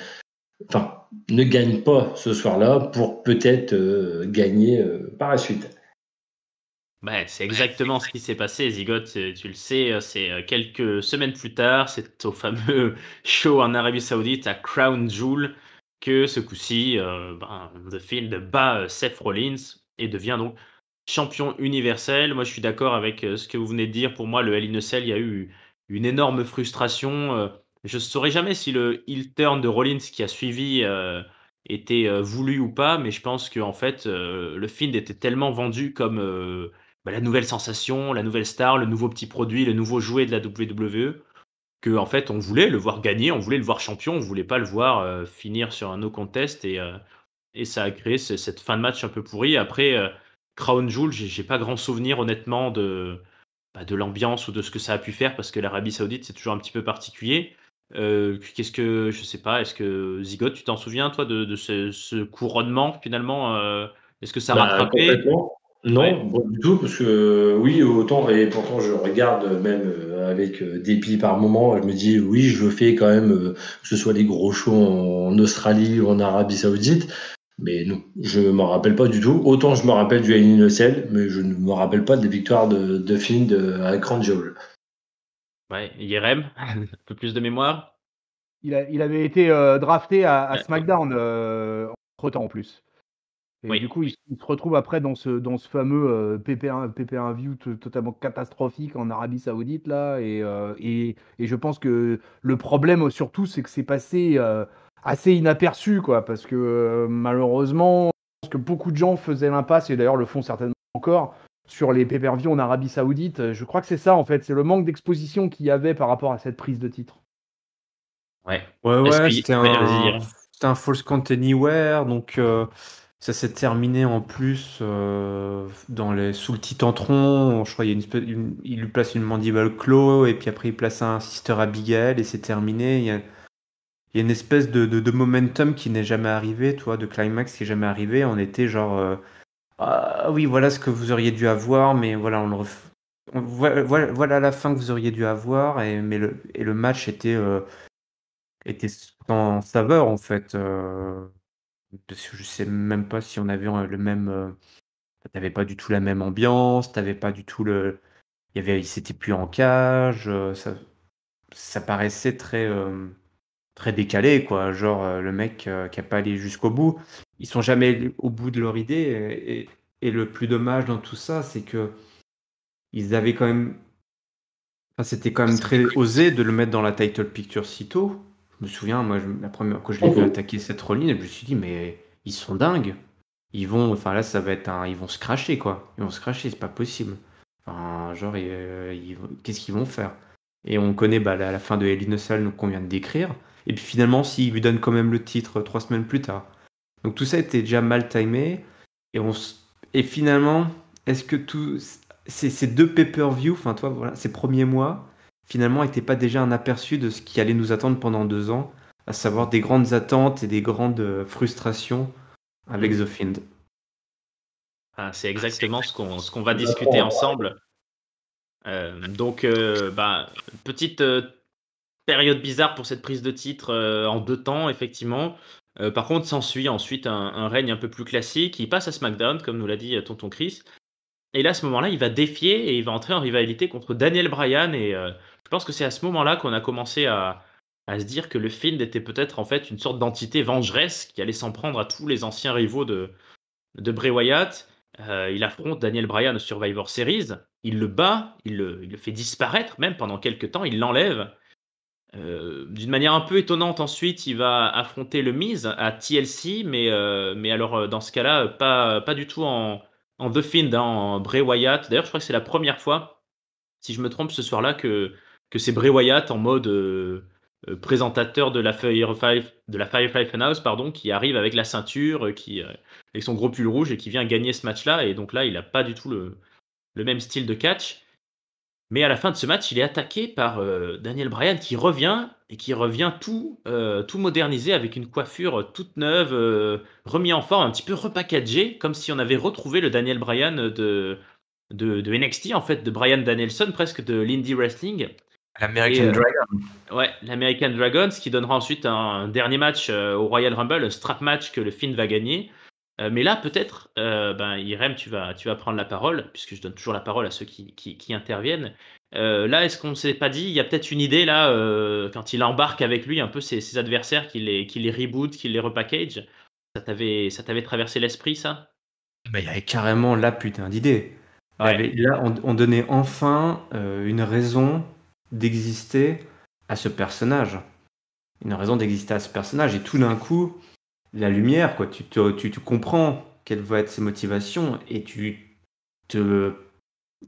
S3: enfin, ne gagne pas ce soir-là pour peut-être gagner par la suite.
S1: Bah, c'est exactement ce qui s'est passé, Zigote, euh, tu le sais, euh, c'est euh, quelques semaines plus tard, c'est au fameux [laughs] show en Arabie Saoudite à Crown Jewel que ce coup-ci, euh, The ben, Field bat Seth Rollins et devient donc champion universel. Moi, je suis d'accord avec ce que vous venez de dire. Pour moi, le Hell in a Cell, il y a eu une énorme frustration. Je ne saurais jamais si le heel turn de Rollins qui a suivi était voulu ou pas, mais je pense qu'en fait, The le Field était tellement vendu comme bah, la nouvelle sensation, la nouvelle star, le nouveau petit produit, le nouveau jouet de la WWE, que en fait on voulait le voir gagner, on voulait le voir champion, on voulait pas le voir euh, finir sur un no contest et, euh, ça a créé cette fin de match un peu pourrie. Après, euh, Crown Jewel, j'ai pas grand souvenir honnêtement de, bah, de l'ambiance ou de ce que ça a pu faire parce que l'Arabie Saoudite c'est toujours un petit peu particulier. Qu'est-ce que je sais pas, est-ce que Zigot, tu t'en souviens toi de, ce, couronnement finalement Est-ce que ça a bah, rattrapé
S3: non, pas du tout, parce que euh, oui, autant, et pourtant je regarde euh, même euh, avec dépit par moment, je me dis oui, je fais quand même, que ce soit les gros shows en, Australie ou en Arabie Saoudite, mais non, je ne m'en rappelle pas du tout. Autant je me rappelle du No Cell, mais je ne me rappelle pas des victoires de, de Finn à Grand Joule.
S1: Ouais, Yerem, [laughs] un peu plus de mémoire.
S2: Il, avait été drafté à, à SmackDown entre temps en plus. Et du coup, ils se retrouve après dans ce, dans ce fameux PP euh, pp view totalement catastrophique en Arabie Saoudite. là. Euh, et, et, je pense que le problème, surtout, c'est que c'est passé euh, assez inaperçu, quoi, parce que malheureusement, je pense que beaucoup de gens faisaient l'impasse, et d'ailleurs le font certainement encore, sur les pay-per-view en Arabie Saoudite. Je crois que c'est ça, en fait. C'est le manque d'exposition qu'il y avait par rapport à cette prise de titre.
S4: Ouais, ouais, ouais c'était un, un, false count anywhere. Donc. Ça s'est terminé en plus euh, dans les, sous le Titantron. Je crois une, il lui place une mandibule clos et puis après il place un Sister Abigail et c'est terminé. Il y a, une espèce de, momentum qui n'est jamais arrivé, toi, de climax qui n'est jamais arrivé. On était genre euh, ah oui voilà ce que vous auriez dû avoir, mais voilà on voilà, la fin que vous auriez dû avoir et mais le et le match était en euh, était en saveur en fait parce que je sais même pas si on avait euh, le même. Euh, t'avais pas du tout la même ambiance, t'avais pas du tout le. Il y avait, s'était plus en cage, euh, ça, paraissait très, très décalé, quoi. Genre le mec qui a pas allé jusqu'au bout. Ils sont jamais au bout de leur idée. Et, le plus dommage dans tout ça, c'est que ils avaient quand même. c'était quand même très osé de le mettre dans la title picture si tôt. Je me souviens, moi, la première quand je l'ai vu attaquer cette rolline, je me suis dit, mais ils sont dingues. Ils vont, enfin là, ça va être un, ils vont se cracher quoi. Ils vont se cracher, c'est pas possible. Enfin, genre, euh, qu'est-ce qu'ils vont faire Et on connaît bah, la, fin de Hell in qu'on vient de décrire. Et puis finalement, s'ils lui donnent quand même le titre euh, trois semaines plus tard. Donc tout ça était déjà mal timé. Et, on et finalement, est-ce que tout. Ces, deux pay-per-view, enfin toi, voilà, ces premiers mois, finalement n'était pas déjà un aperçu de ce qui allait nous attendre pendant deux ans, à savoir des grandes attentes et des grandes euh, frustrations avec mm. The Find.
S1: Ah, c'est exactement ah, ce qu'on ce qu'on va discuter ensemble. Euh, donc, euh, bah, petite période bizarre pour cette prise de titre en deux temps, effectivement. par contre, s'ensuit ensuite un, règne un peu plus classique. Il passe à SmackDown, comme nous l'a dit Tonton Chris. Et là, à ce moment-là, il va défier et il va entrer en rivalité contre Daniel Bryan. Et je pense que c'est à ce moment-là qu'on a commencé à, se dire que le Finn était peut-être en fait une sorte d'entité vengeresse qui allait s'en prendre à tous les anciens rivaux de, Bray Wyatt. Euh, il affronte Daniel Bryan au Survivor Series, il le bat, il le, fait disparaître même pendant quelques temps, il l'enlève. Euh, d'une manière un peu étonnante ensuite, il va affronter le Miz à TLC, euh, mais, alors dans ce cas-là, pas, du tout en, The Fiend, hein, en Bray Wyatt. D'ailleurs, je crois que c'est la première fois, si je me trompe, ce soir-là que que c'est Bray Wyatt en mode euh, euh, présentateur de la, Firefly, de la Firefly pardon, qui arrive avec la ceinture, euh, qui, avec son gros pull rouge et qui vient gagner ce match-là. Et donc là, il n'a pas du tout le, le, même style de catch. Mais à la fin de ce match, il est attaqué par Daniel Bryan qui revient et qui revient tout, tout modernisé avec une coiffure toute neuve, remis en forme, un petit peu repackagé, comme si on avait retrouvé le Daniel Bryan de, de, NXT, en fait, de Bryan Danielson, presque de l'Indie Wrestling. L'American euh, Dragon. Ouais, l'American Dragon, ce qui donnera ensuite un, dernier match euh, au Royal Rumble, un strap match que le Finn va gagner. Euh, mais là, peut-être, ben, Irem, tu vas, tu vas prendre la parole, puisque je donne toujours la parole à ceux qui, qui, interviennent. là, est-ce qu'on ne s'est pas dit, il y a peut-être une idée, là, quand il embarque avec lui un peu ses, adversaires, qu'il les, les reboot, qu'il les repackage Ça t'avait, ça traversé l'esprit, ça
S4: Il y avait carrément la putain d'idée. Là, on, donnait enfin une raison d'exister à ce personnage. Une raison d'exister à ce personnage. Et tout d'un coup, la lumière, quoi, tu, te, tu, comprends quelles vont être ses motivations et tu te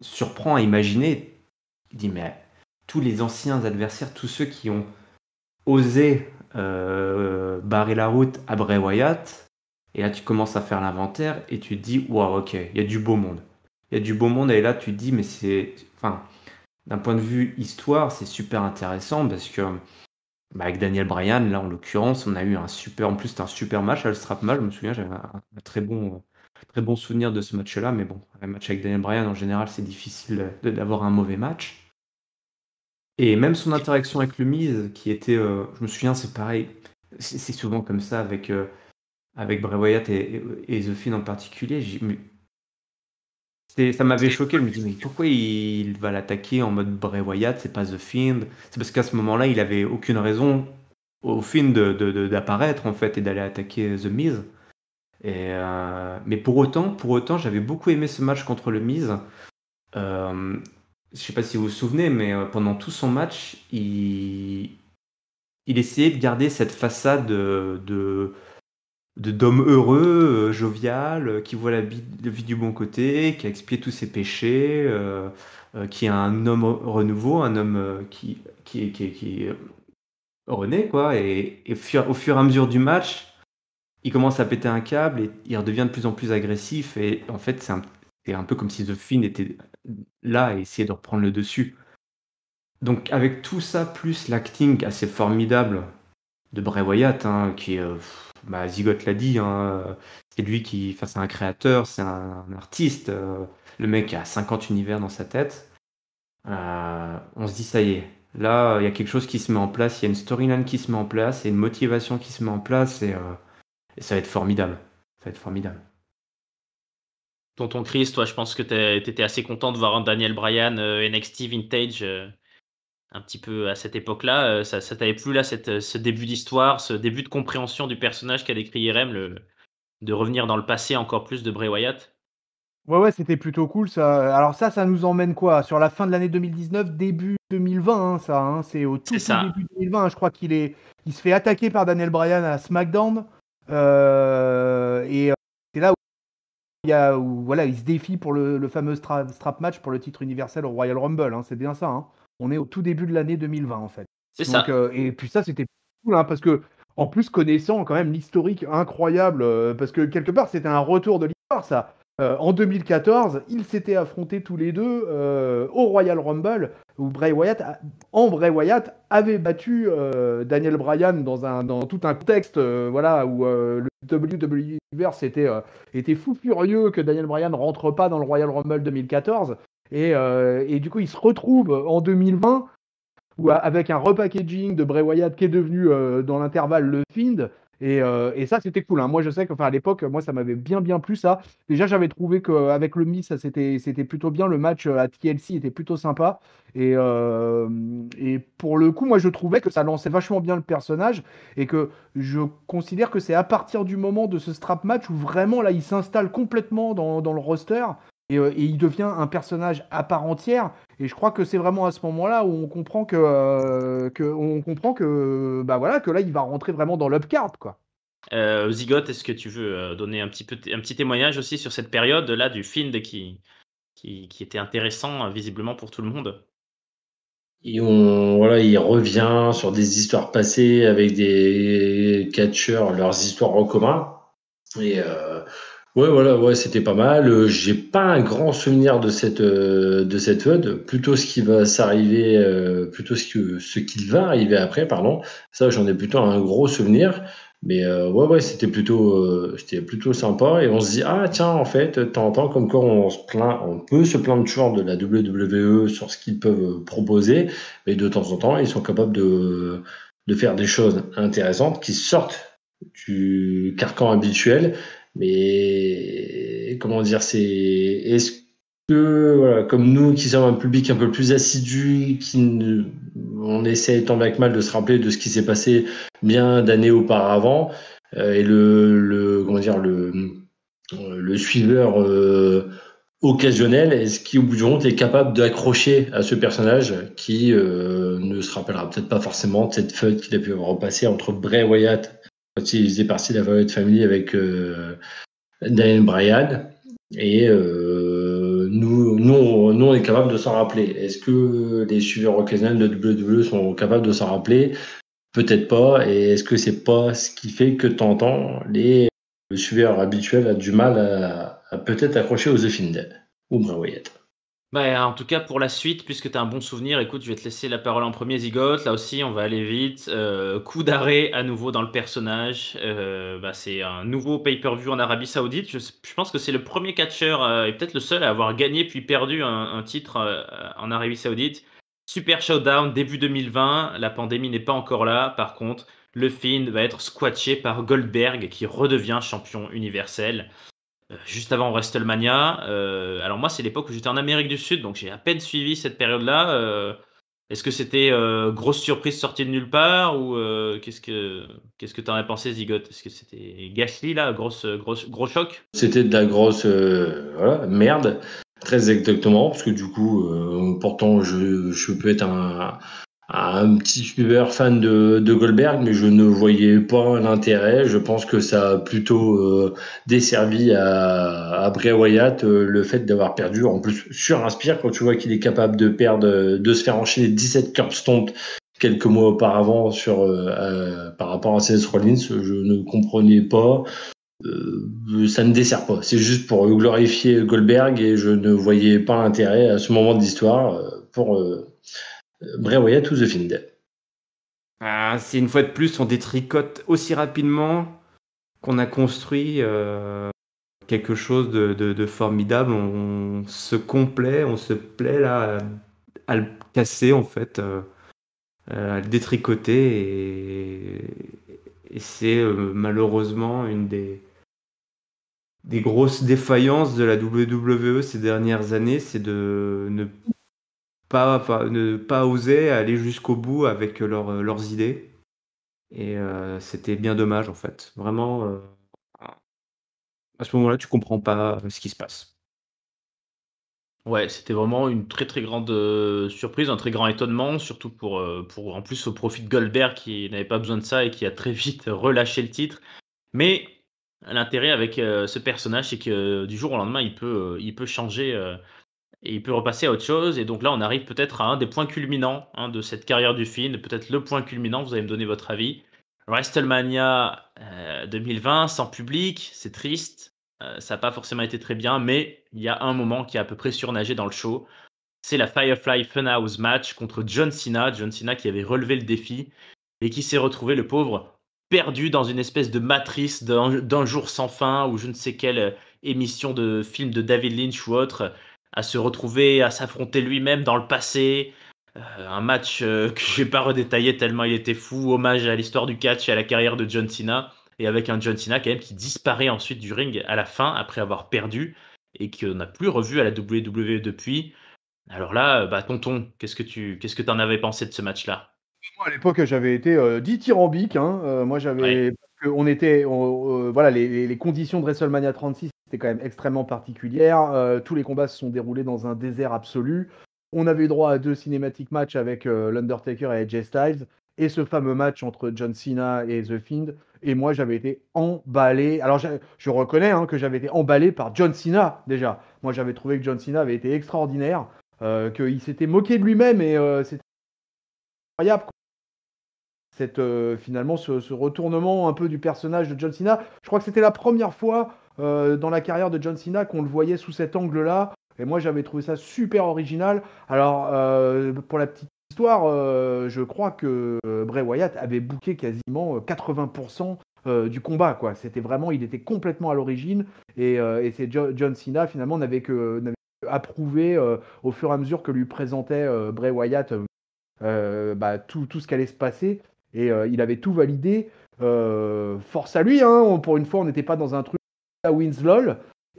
S4: surprends à imaginer. Tu dis, mais tous les anciens adversaires, tous ceux qui ont osé euh, barrer la route à Bray Wyatt, et là tu commences à faire l'inventaire et tu te dis, waouh, ok, il y a du beau monde. Il y a du beau monde, et là tu te dis, mais c'est. Enfin, d'un point de vue histoire, c'est super intéressant parce que bah, avec Daniel Bryan, là en l'occurrence, on a eu un super, en plus c'était un super match à Je me souviens, j'avais un, très bon, très bon souvenir de ce match-là, mais bon, un match avec Daniel Bryan en général, c'est difficile d'avoir un mauvais match. Et même son interaction avec le Miz, qui était, euh, je me souviens, c'est pareil, c'est souvent comme ça avec euh, avec Bray Wyatt et, et, The en particulier ça m'avait choqué. Je me dis, pourquoi il va l'attaquer en mode Bray Wyatt C'est pas The Fiend. C'est parce qu'à ce moment-là, il avait aucune raison au Fiend d'apparaître de, de, en fait et d'aller attaquer The Miz. Et, euh, mais pour autant, pour autant, j'avais beaucoup aimé ce match contre le Miz. Je euh, je sais pas si vous vous souvenez, mais euh, pendant tout son match, il essayait de garder cette façade de, d'homme heureux, euh, jovial, euh, qui voit la vie, du bon côté, qui a expié tous ses péchés, euh, qui est un homme renouveau, un homme qui, qui, qui, qui est renaît, quoi. Et, au fur et à mesure du match, il commence à péter un câble et il redevient de plus en plus agressif. Et en fait, c'est un, un, peu comme si The Fin était là et essayait de reprendre le dessus. Donc, avec tout ça, plus l'acting assez formidable de Bray hein, qui est bah, Zigote l'a dit, hein, c'est lui qui, enfin, c'est un créateur, c'est un, artiste. Euh, le mec a 50 univers dans sa tête. Euh, on se dit ça y est, là il y a quelque chose qui se met en place, il y a une storyline qui se met en place, il y a une motivation qui se met en place et, euh, ça va être formidable. Ça va être formidable.
S1: Tonton Chris, toi, je pense que tu étais assez content de voir un Daniel Bryan NXT Vintage un petit peu à cette époque-là, euh, ça, ça t'avait plu, là euh, ce début d'histoire, ce début de compréhension du personnage qu'a décrit Irem, le, de revenir dans le passé encore plus de Bray Wyatt
S2: Ouais, ouais, c'était plutôt cool ça. Alors ça, ça nous emmène quoi Sur la fin de l'année 2019, début 2020, hein, ça. Hein, c'est au tout, début 2020. Hein, je crois qu'il est, il se fait attaquer par Daniel Bryan à SmackDown. Euh, et c'est là où il, a, voilà, il se défie pour le, fameux strap match pour le titre universel au Royal Rumble. c'est bien ça on est au tout début de l'année 2020 en fait. C'est ça. Euh, et puis ça, c'était cool hein, parce que en plus connaissant quand même l'historique incroyable, euh, parce que quelque part c'était un retour de l'histoire ça. Euh, en 2014, ils s'étaient affrontés tous les deux au Royal Rumble où Bray Wyatt, en Bray Wyatt, avait battu Daniel Bryan dans, un, dans tout un texte voilà où le WWE Universe était, fou furieux que Daniel Bryan rentre pas dans le Royal Rumble 2014 euh, et, du coup, il se retrouve en 2020 avec un repackaging de Bray Wyatt qui est devenu euh, dans l'intervalle le Find. Euh, et, ça, c'était cool. Hein. Moi, je sais qu'à à l'époque, moi, ça m'avait bien, bien plu ça. Déjà, j'avais trouvé qu'avec le miss, c'était, c'était plutôt bien. Le match à TLC était plutôt sympa. Et, et pour le coup, moi, je trouvais que ça lançait vachement bien le personnage et que je considère que c'est à partir du moment de ce strap match où vraiment là, il s'installe complètement dans, dans le roster euh, et, il devient un personnage à part entière. Et je crois que c'est vraiment à ce moment-là où on comprend que, euh, que on comprend que, bah voilà, que là il va rentrer vraiment dans l'upcard, quoi.
S1: Euh, Zigote, est-ce que tu veux donner un petit, peu, un petit témoignage aussi sur cette période là du film qui, qui, était intéressant visiblement pour tout le monde
S3: et on, voilà, il revient sur des histoires passées avec des catcheurs, leurs histoires en commun. Et Ouais, voilà, ouais, c'était pas mal. Euh, J'ai pas un grand souvenir de cette euh, de cette FUD. Plutôt ce qui va s'arriver, euh, plutôt ce que ce qu'il va arriver après, pardon. Ça, j'en ai plutôt un gros souvenir. Mais euh, ouais, ouais, c'était plutôt c'était plutôt sympa. Et on se dit ah tiens, en fait, de temps en temps, comme quoi on se plaint, on peut se plaindre toujours de la WWE sur ce qu'ils peuvent proposer, mais de temps en temps, ils sont capables de de faire des choses intéressantes qui sortent du carcan habituel mais comment dire, c'est est-ce que comme nous qui sommes un public un peu plus assidu, qui on essaie tant bien mal de se rappeler de ce qui s'est passé bien d'années auparavant, euh, et le, le, dire le euh, suiveur euh, occasionnel, est-ce qui bout du compte est capable d'accrocher à ce personnage qui ne se rappellera peut-être pas forcément de cette feuille qu'il a pu repasser entre Bray Wyatt quand il faisait partie de la famille Family avec euh, Daniel Bryan. Et euh, nous, nous, nous, on est capable de s'en rappeler. Est-ce que les suiveurs occasionnels de WWE sont capables de s'en rappeler Peut-être pas. Et est-ce que c'est pas ce qui fait que t'entends les le euh, suiveur habituel a du mal à, peut-être accrocher aux The ou Bray
S1: bah, en tout cas, pour la suite, puisque tu as un bon souvenir, écoute, je vais te laisser la parole en premier, Zygote. Là aussi, on va aller vite. Euh, coup d'arrêt à nouveau dans le personnage. Euh, bah, c'est un nouveau pay-per-view en Arabie Saoudite. Je, pense que c'est le premier catcheur euh, et peut-être le seul à avoir gagné puis perdu un, titre en Arabie Saoudite. Super Showdown, début 2020. La pandémie n'est pas encore là. Par contre, le film va être squatché par Goldberg qui redevient champion universel. Euh, juste avant WrestleMania. Euh, alors moi, c'est l'époque où j'étais en Amérique du Sud, donc j'ai à peine suivi cette période-là. Euh, est-ce que c'était grosse surprise sortie de nulle part ou qu'est-ce que qu'est-ce que t'en as pensé Zigote Est-ce que c'était gâchis là, grosse grosse gros choc
S3: C'était de la grosse merde, très exactement parce que du coup pourtant je, je peux être un, un petit super fan de, de, Goldberg, mais je ne voyais pas l'intérêt. Je pense que ça a plutôt euh, desservi à, à Bray Wyatt euh, le fait d'avoir perdu. En plus, sur Inspire, quand tu vois qu'il est capable de perdre, de se faire enchaîner 17 curb quelques mois auparavant sur, euh, par rapport à Seth Rollins, je ne comprenais pas. ça ne dessert pas. C'est juste pour glorifier Goldberg et je ne voyais pas l'intérêt à ce moment de l'histoire pour Bray to The Find.
S4: c'est une fois de plus, on détricote aussi rapidement qu'on a construit euh, quelque chose de, formidable. On, se complaît, on se plaît là à, le casser en fait, euh, à le détricoter. Et, c'est euh, malheureusement une des, des grosses défaillances de la WWE ces dernières années, c'est de ne ne pas oser aller jusqu'au bout avec leurs idées. Et euh, c'était bien dommage, en fait. Vraiment, euh, à ce moment-là, tu comprends pas euh, ce qui se passe.
S1: Ouais, c'était vraiment une très très grande surprise, un très grand étonnement, surtout pour, pour en plus au profit de Goldberg qui n'avait pas besoin de ça et qui a très vite relâché le titre. Mais l'intérêt avec ce personnage, c'est que du jour au lendemain, il peut, il peut changer et il peut repasser à autre chose. Et donc là, on arrive peut-être à un des points culminants hein, de cette carrière du film, peut-être le point culminant, vous allez me donner votre avis. WrestleMania 2020, euh, sans public, c'est triste, euh, ça n'a pas forcément été très bien, mais il y a un moment qui a à peu près surnagé dans le show. C'est la Firefly Funhouse match contre John Cena, John Cena qui avait relevé le défi et qui s'est retrouvé le pauvre perdu dans une espèce de matrice d'un jour sans fin ou je ne sais quelle euh, émission de film de David Lynch ou autre à se retrouver, à s'affronter lui-même dans le passé. Euh, un match euh, [laughs] que je vais pas redétaillé tellement il était fou. Hommage à l'histoire du catch et à la carrière de John Cena. Et avec un John Cena quand même qui disparaît ensuite du ring à la fin après avoir perdu et qu'on n'a plus revu à la WWE depuis. Alors là, euh, bah, tonton, qu'est-ce que tu qu'est-ce que en avais pensé de ce match-là
S2: Moi, à l'époque, j'avais été dit dithyrambique. Hein. moi, j'avais. On était, voilà, les, les, conditions de WrestleMania 36 c'était quand même extrêmement particulière. Euh, tous les combats se sont déroulés dans un désert absolu. On avait eu droit à deux cinématiques matchs avec euh, l'Undertaker et Jay Styles et ce fameux match entre John Cena et The Fiend. Et moi, j'avais été emballé. Alors, je reconnais hein, que j'avais été emballé par John Cena déjà. Moi, j'avais trouvé que John Cena avait été extraordinaire, euh, qu'il s'était moqué de lui-même et c'était incroyable. Cette, finalement, ce, ce retournement un peu du personnage de John Cena. Je crois que c'était la première fois euh, dans la carrière de John Cena qu'on le voyait sous cet angle-là. Et moi, j'avais trouvé ça super original. Alors, euh, pour la petite histoire, euh, je crois que Bray Wyatt avait bouqué quasiment 80% du combat. quoi. C'était vraiment, il était complètement à l'origine. Et, c'est John Cena, finalement, n'avait que, approuvé au fur et à mesure que lui présentait Bray Wyatt bah, tout, tout, ce allait se passer. Et il avait tout validé. force à lui, hein, pour une fois, on n'était pas dans un truc Winslow.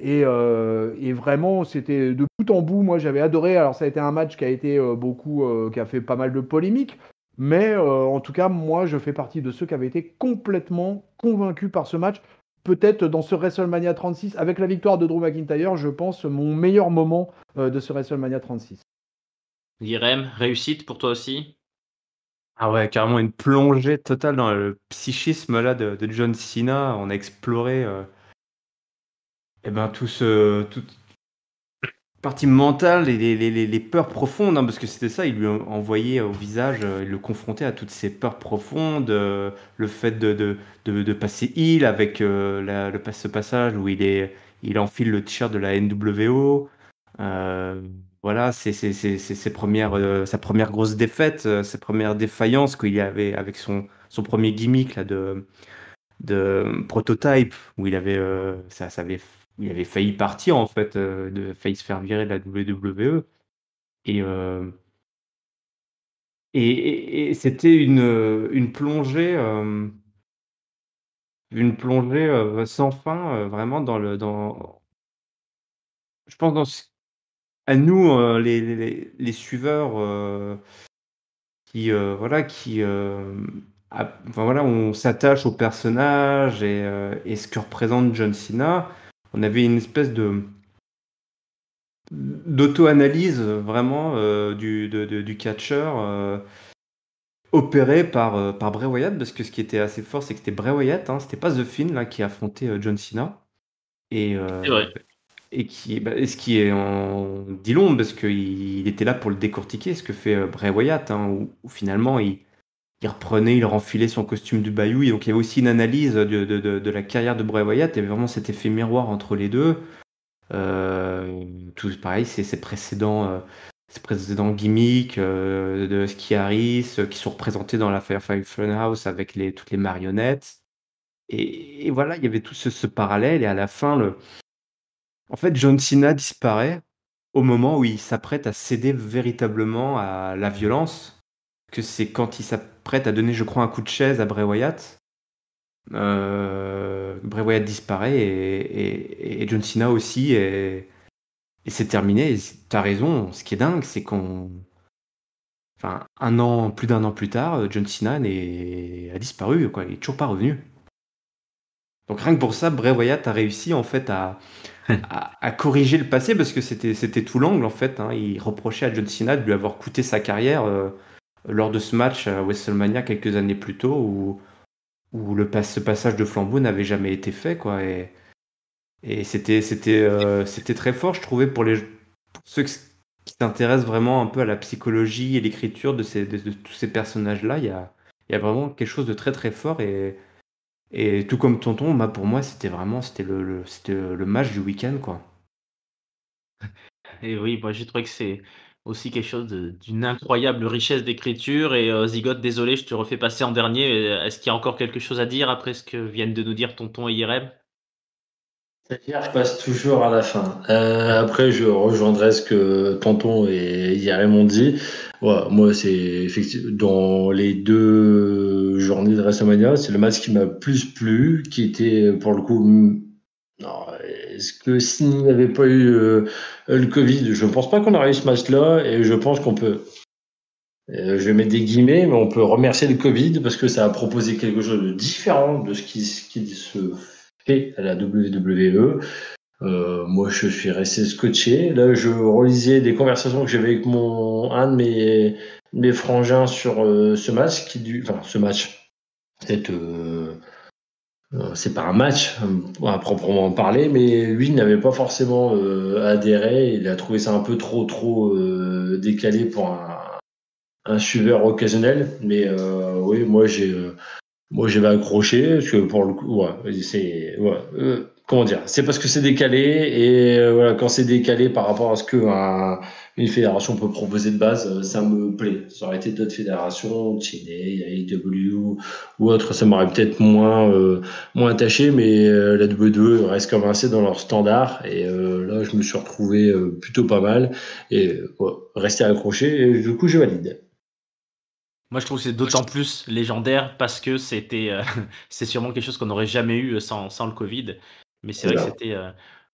S2: Euh, et, vraiment, c'était de bout en bout. Moi, j'avais adoré. Alors, ça a été un match qui a été euh, beaucoup, euh, qui a fait pas mal de polémiques. Mais en tout cas, moi, je fais partie de ceux qui avaient été complètement convaincus par ce match. Peut-être dans ce WrestleMania 36, avec la victoire de Drew McIntyre, je pense mon meilleur moment de ce WrestleMania 36.
S1: Irem, réussite pour toi aussi
S4: ah ouais, carrément une plongée totale dans le psychisme là de, John Cena. On a exploré eh ben, tout ce, toute partie mentale et les, peurs profondes, hein, parce que c'était ça, il lui envoyait au visage, euh, il le confrontait à toutes ces peurs profondes, euh, le fait de, de, de, passer il avec euh, le le, ce passage où il, est, il enfile le t-shirt de la NWO. voilà, c'est ses premières, sa première grosse défaite, ses premières défaillance qu'il y avait avec son, son premier gimmick là, de, de prototype où il avait, ça, ça, avait il avait failli partir en fait, euh, de, failli se faire virer de la WWE. Euh, et, et, c'était une, plongée, euh, une plongée sans fin, vraiment dans le, dans, je pense dans à nous les, suiveurs qui, voilà, qui voilà, on s'attache au personnage et, et ce que représente John Cena on avait une espèce de d'auto-analyse vraiment euh, du, du catcher euh, opéré par, euh, par Bray Wyatt, parce que ce qui était assez fort, c'est que c'était Bray Wyatt, hein, c'était pas The Finn là, qui affrontait John Cena. Et, Et, qui, bah, ce qui est en dit long, parce qu'il il était là pour le décortiquer, ce que fait Bray Wyatt, hein, où, finalement il il reprenait, il renfilait son costume du Bayou. Et donc il y avait aussi une analyse de, la carrière de Bray Wyatt. Il y avait vraiment cet effet miroir entre les deux. Euh, tout pareil, c'est ses précédents, euh, précédents gimmicks euh, de Ski qui sont représentés dans la Firefly Funhouse avec toutes les marionnettes. Et, voilà, il y avait tout ce, parallèle. Et à la fin, le... en fait, John Cena disparaît au moment où il s'apprête à céder véritablement à la violence que c'est quand il s'apprête à donner, je crois, un coup de chaise à Bray Wyatt. Euh, Bray Wyatt disparaît et, John Cena aussi, et, c'est terminé. T'as raison, ce qui est dingue, c'est qu'on. Enfin, un an, plus d'un an plus tard, John Cena a disparu, quoi. il est toujours pas revenu. Donc rien que pour ça, Bray Wyatt a réussi en fait à, [laughs] à, corriger le passé parce que c'était tout l'angle en fait. Hein. Il reprochait à John Cena de lui avoir coûté sa carrière euh, lors de ce match à WrestleMania quelques années plus tôt où, où le ce passage de flambeau n'avait jamais été fait. Quoi, et et c'était, c'était, euh, c'était très fort, je trouvais, pour, les, ceux qui s'intéressent vraiment un peu à la psychologie et l'écriture de, ces, de, tous ces personnages-là. Il y a, y a vraiment quelque chose de très très fort. Et, et tout comme Tonton, bah pour moi, c'était vraiment c'était le, c'était le match du week-end. quoi.
S1: Et oui, moi j'ai trouvé que c'est aussi quelque chose d'une incroyable richesse d'écriture. Et euh, Zigote, désolé, je te refais passer en dernier. Euh, est-ce qu'il y a encore quelque chose à dire après ce que viennent de nous dire Tonton et
S3: Irem je passe toujours à la fin. Euh, après, je rejoindrai ce que Tonton et Irem ont dit. moi, c'est effectivement dans les deux journées de WrestleMania, c'est le match qui m'a plus plu, qui était pour le coup. Non, est-ce que s'il n'y avait pas eu euh, le Covid, je ne pense pas qu'on aurait eu ce match-là et je pense qu'on peut. Euh, je vais mettre des guillemets, mais on peut remercier le Covid parce que ça a proposé quelque chose de différent de ce qui, se fait à la WWE. Euh, moi, je suis resté scotché. Là, je relisais des conversations que j'avais avec mon, un de mes, frangins sur ce match, qui, euh, c'est pas un match euh, à proprement parler, mais lui n'avait pas forcément euh, adhéré. Il a trouvé ça un peu trop trop décalé pour un, un, suiveur occasionnel. Mais oui, moi j'ai moi j'avais accroché parce que pour le coup, ouais, c'est ouais, comment dire, c'est parce que c'est décalé et euh, voilà, quand c'est décalé par rapport à ce que une fédération peut proposer de base, euh, ça me plaît. Ça aurait été d'autres fédérations, Chine, AEW ou autre, ça m'aurait peut-être moins euh, moins attaché, mais la W2 reste comme assez dans leur standard et là je me suis retrouvé plutôt pas mal et rester accroché. Et, du coup, je valide.
S1: Moi, je trouve que c'est d'autant plus légendaire parce que c'était, [laughs] c'est sûrement quelque chose qu'on n'aurait jamais eu sans, sans, le Covid. Mais c'est vrai que c'était euh,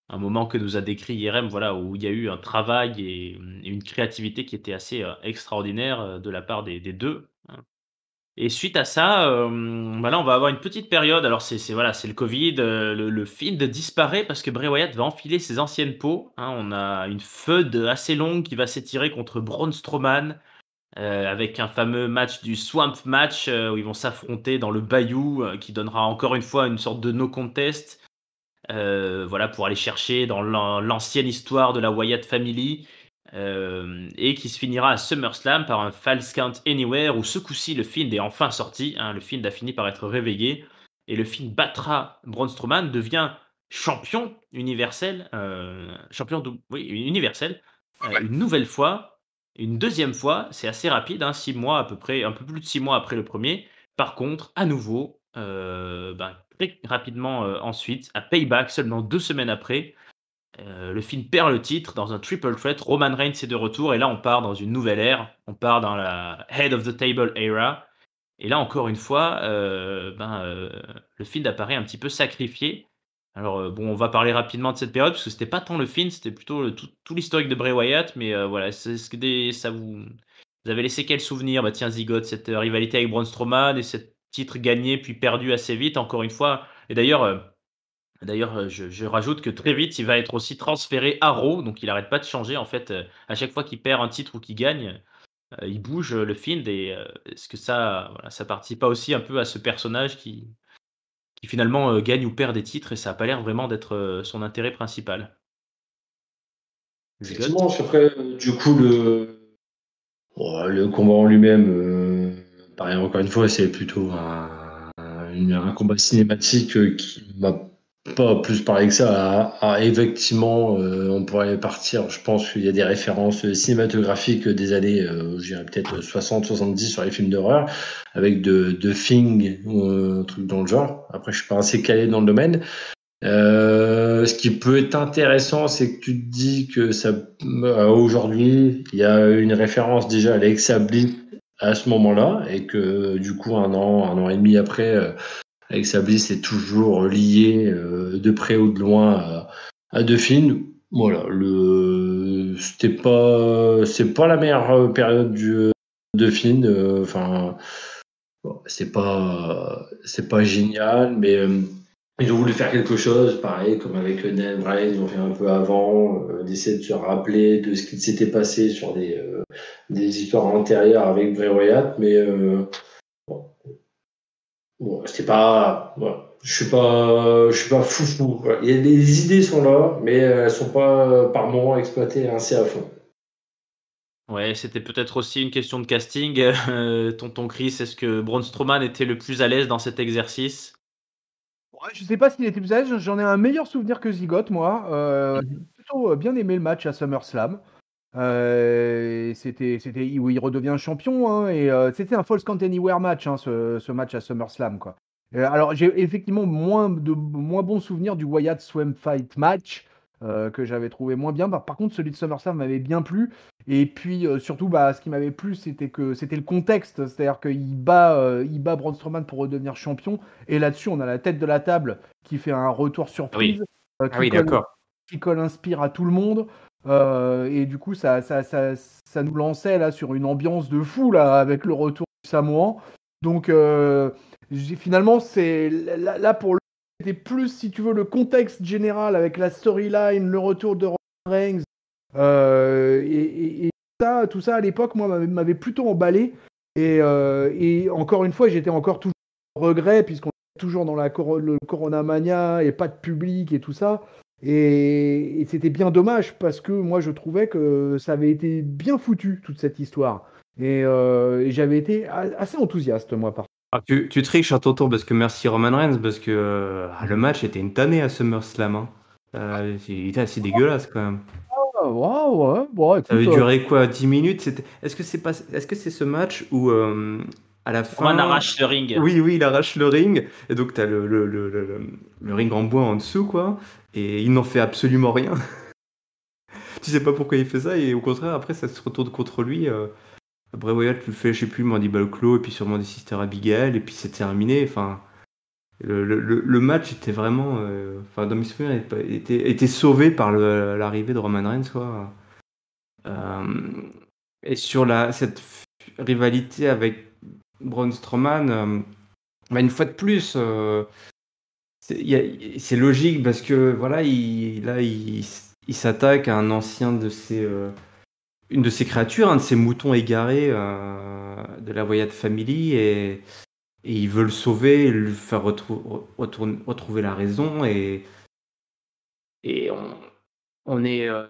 S1: un moment que nous a décrit IRM, voilà, où il y a eu un travail et, mm, une créativité qui était assez euh, extraordinaire euh, de la part des, deux. Hein. Et suite à ça, voilà, on va avoir une petite période. Alors, c'est voilà, c'est le Covid, le, film disparaît parce que Bray Wyatt va enfiler ses anciennes peaux. Hein. on a une feud assez longue qui va s'étirer contre Braun Strowman avec un fameux match du Swamp Match où ils vont s'affronter dans le Bayou qui donnera encore une fois une sorte de no contest. Euh, voilà, pour aller chercher dans l'ancienne histoire de la Wyatt Family, euh, et qui se finira à SummerSlam par un False Count Anywhere, où ce coup-ci, le film est enfin sorti, hein. le film a fini par être réveillé, et le film battra Braun Strowman, devient champion universel, euh, champion oui, universel, une nouvelle fois, une deuxième fois, c'est assez rapide, hein, six mois à peu près, un peu plus de six mois après le premier. Par contre, à nouveau, ben, rapidement euh, ensuite à Payback, seulement deux semaines après. Euh, le film perd le titre dans un triple threat. Roman Reigns est de retour et là on part dans une nouvelle ère. On part dans la Head of the Table era. Et là encore une fois, euh, ben, le film apparaît un petit peu sacrifié. Alors bon, on va parler rapidement de cette période parce que c'était pas tant le film, c'était plutôt tout, l'historique de Bray Wyatt. Mais voilà, c'est ce que des, ça vous, avez laissé quel souvenir Bah tiens, Zigot, cette rivalité avec Braun Strowman et cette titre gagné puis perdu assez vite, encore une fois. Et d'ailleurs, euh, d'ailleurs euh, je, rajoute que très vite, il va être aussi transféré à Raw, donc il n'arrête pas de changer. En fait, euh, à chaque fois qu'il perd un titre ou qu'il gagne, il bouge le film Et est-ce que ça, voilà, ça participe pas aussi un peu à ce personnage qui, qui finalement gagne ou perd des titres et ça n'a pas l'air vraiment d'être son intérêt principal
S3: Effectivement, après, du coup, le, le combat en lui-même encore une fois, c'est plutôt un, combat cinématique euh, qui m'a pas plus parlé que ça. À, ah, ah, effectivement, euh, on pourrait partir. Je pense qu'il y a des références cinématographiques des années, je euh, j'irais peut-être 60-70 sur les films d'horreur, avec de, de Thing ou un truc dans le genre. Après, je suis pas assez calé dans le domaine. ce qui peut être intéressant, c'est que tu te dis que ça aujourd'hui, il y a une référence déjà à Alexa ce moment-là et que du coup un an, un an et demi après, euh, avec sa blisse c'est toujours lié euh, de près ou de loin à, à Dauphine. Voilà, le c'était pas c'est pas la meilleure période du euh, Dauphine. Enfin, c'est pas c'est pas génial, mais ils ont voulu faire quelque chose, pareil, comme avec Ned, ils ont fait un peu avant, euh, d'essayer de se rappeler de ce qui s'était passé sur des, euh, histoires antérieures avec Bray mais euh, bon, c'était pas. Je suis pas, je suis pas fou fou. les idées sont là, mais elles sont pas par moment exploitées assez à fond.
S1: Ouais, c'était peut-être aussi une question de casting. [laughs] tonton Chris, est-ce que Braun Strowman était le plus à l'aise dans cet exercice
S2: je sais pas s'il était plus à l'aise, j'en ai un meilleur souvenir que Zigot, moi. Euh, mhm. plutôt euh, bien aimé le match à SummerSlam. Euh, c'était c'était où il redevient champion hein, et euh, c'était un false count anywhere match hein, ce, match à SummerSlam quoi. alors j'ai effectivement moins de moins bons souvenirs du Wyatt Swim Fight match que j'avais trouvé moins bien. Par, par contre celui de SummerSlam m'avait bien plu et puis euh, surtout, bah, ce qui m'avait plu, c'était que c'était le contexte, c'est-à-dire qu'il bat, euh, il bat Braun Strowman pour redevenir champion. Et là-dessus, on a la tête de la table qui fait un retour surprise, oui. Euh, ah qui, colle, qui, colle, inspire à tout le monde. et du coup, ça, ça, ça, ça, nous lançait là sur une ambiance de fou là avec le retour du Samoan. Donc finalement, c'est là, pour le c'était plus, si tu veux, le contexte général avec la storyline, le retour de Reigns euh, et, ça, tout ça à l'époque, moi, m'avait plutôt emballé. Euh, et, encore une fois, j'étais encore toujours en regret, puisqu'on est toujours dans la le Corona Mania et pas de public et tout ça. Et, c'était bien dommage parce que moi je trouvais que ça avait été bien foutu toute cette histoire. Et, euh, j'avais été assez enthousiaste moi par
S4: ah, tu, triches à hein, ton tour parce que merci Roman Reigns parce que le match était une tannée à SummerSlam. Hein. Euh, il était assez dégueulasse quand même. Ça avait euh, duré quoi 10 minutes Est-ce que c'est pas... est -ce, que c'est ce match où euh, à la fin. On arrache le ring. Oui, oui, il arrache le ring. Et donc, t'as le, le, le, le, ring en bois en dessous, quoi. Et il n'en fait absolument rien. [laughs] tu sais pas pourquoi il fait ça. Et au contraire, après, ça se retourne contre lui. voyage, euh. tu le fait, je sais plus, Mandibalclo Claw, et puis sûrement des Sister Abigail, et puis c'est terminé. Enfin, le, le, match était vraiment, euh, enfin dans était, sauvé par l'arrivée de Roman Reigns, quoi. Euh, et sur la, cette rivalité avec Braun Strowman, euh, bah, une fois de plus, c'est logique parce que voilà, il, là, il, il s'attaque à un ancien de ses, une de ses créatures, un de ses moutons égarés de la Voyage Family et et il veut le sauver, le lui faire retrouver la raison. Et, et on, on est, euh,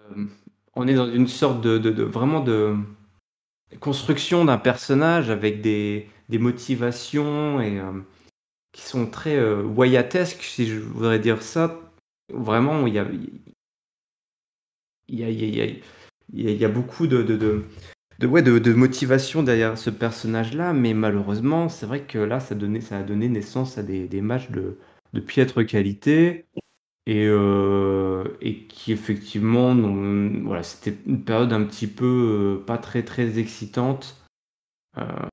S4: on est dans une sorte de, de, vraiment de construction d'un personnage avec des, des motivations et euh, qui sont très voyatesques euh, si je voudrais dire ça. Vraiment, il y a, il y a, y a, y a beaucoup de, de, de, de, motivation derrière ce personnage-là, mais malheureusement, c'est vrai que là, ça, donnait, ça a donné naissance à des, des matchs de, piètre qualité et, euh, et qui effectivement, voilà, c'était une période un petit peu euh, pas très très excitante euh,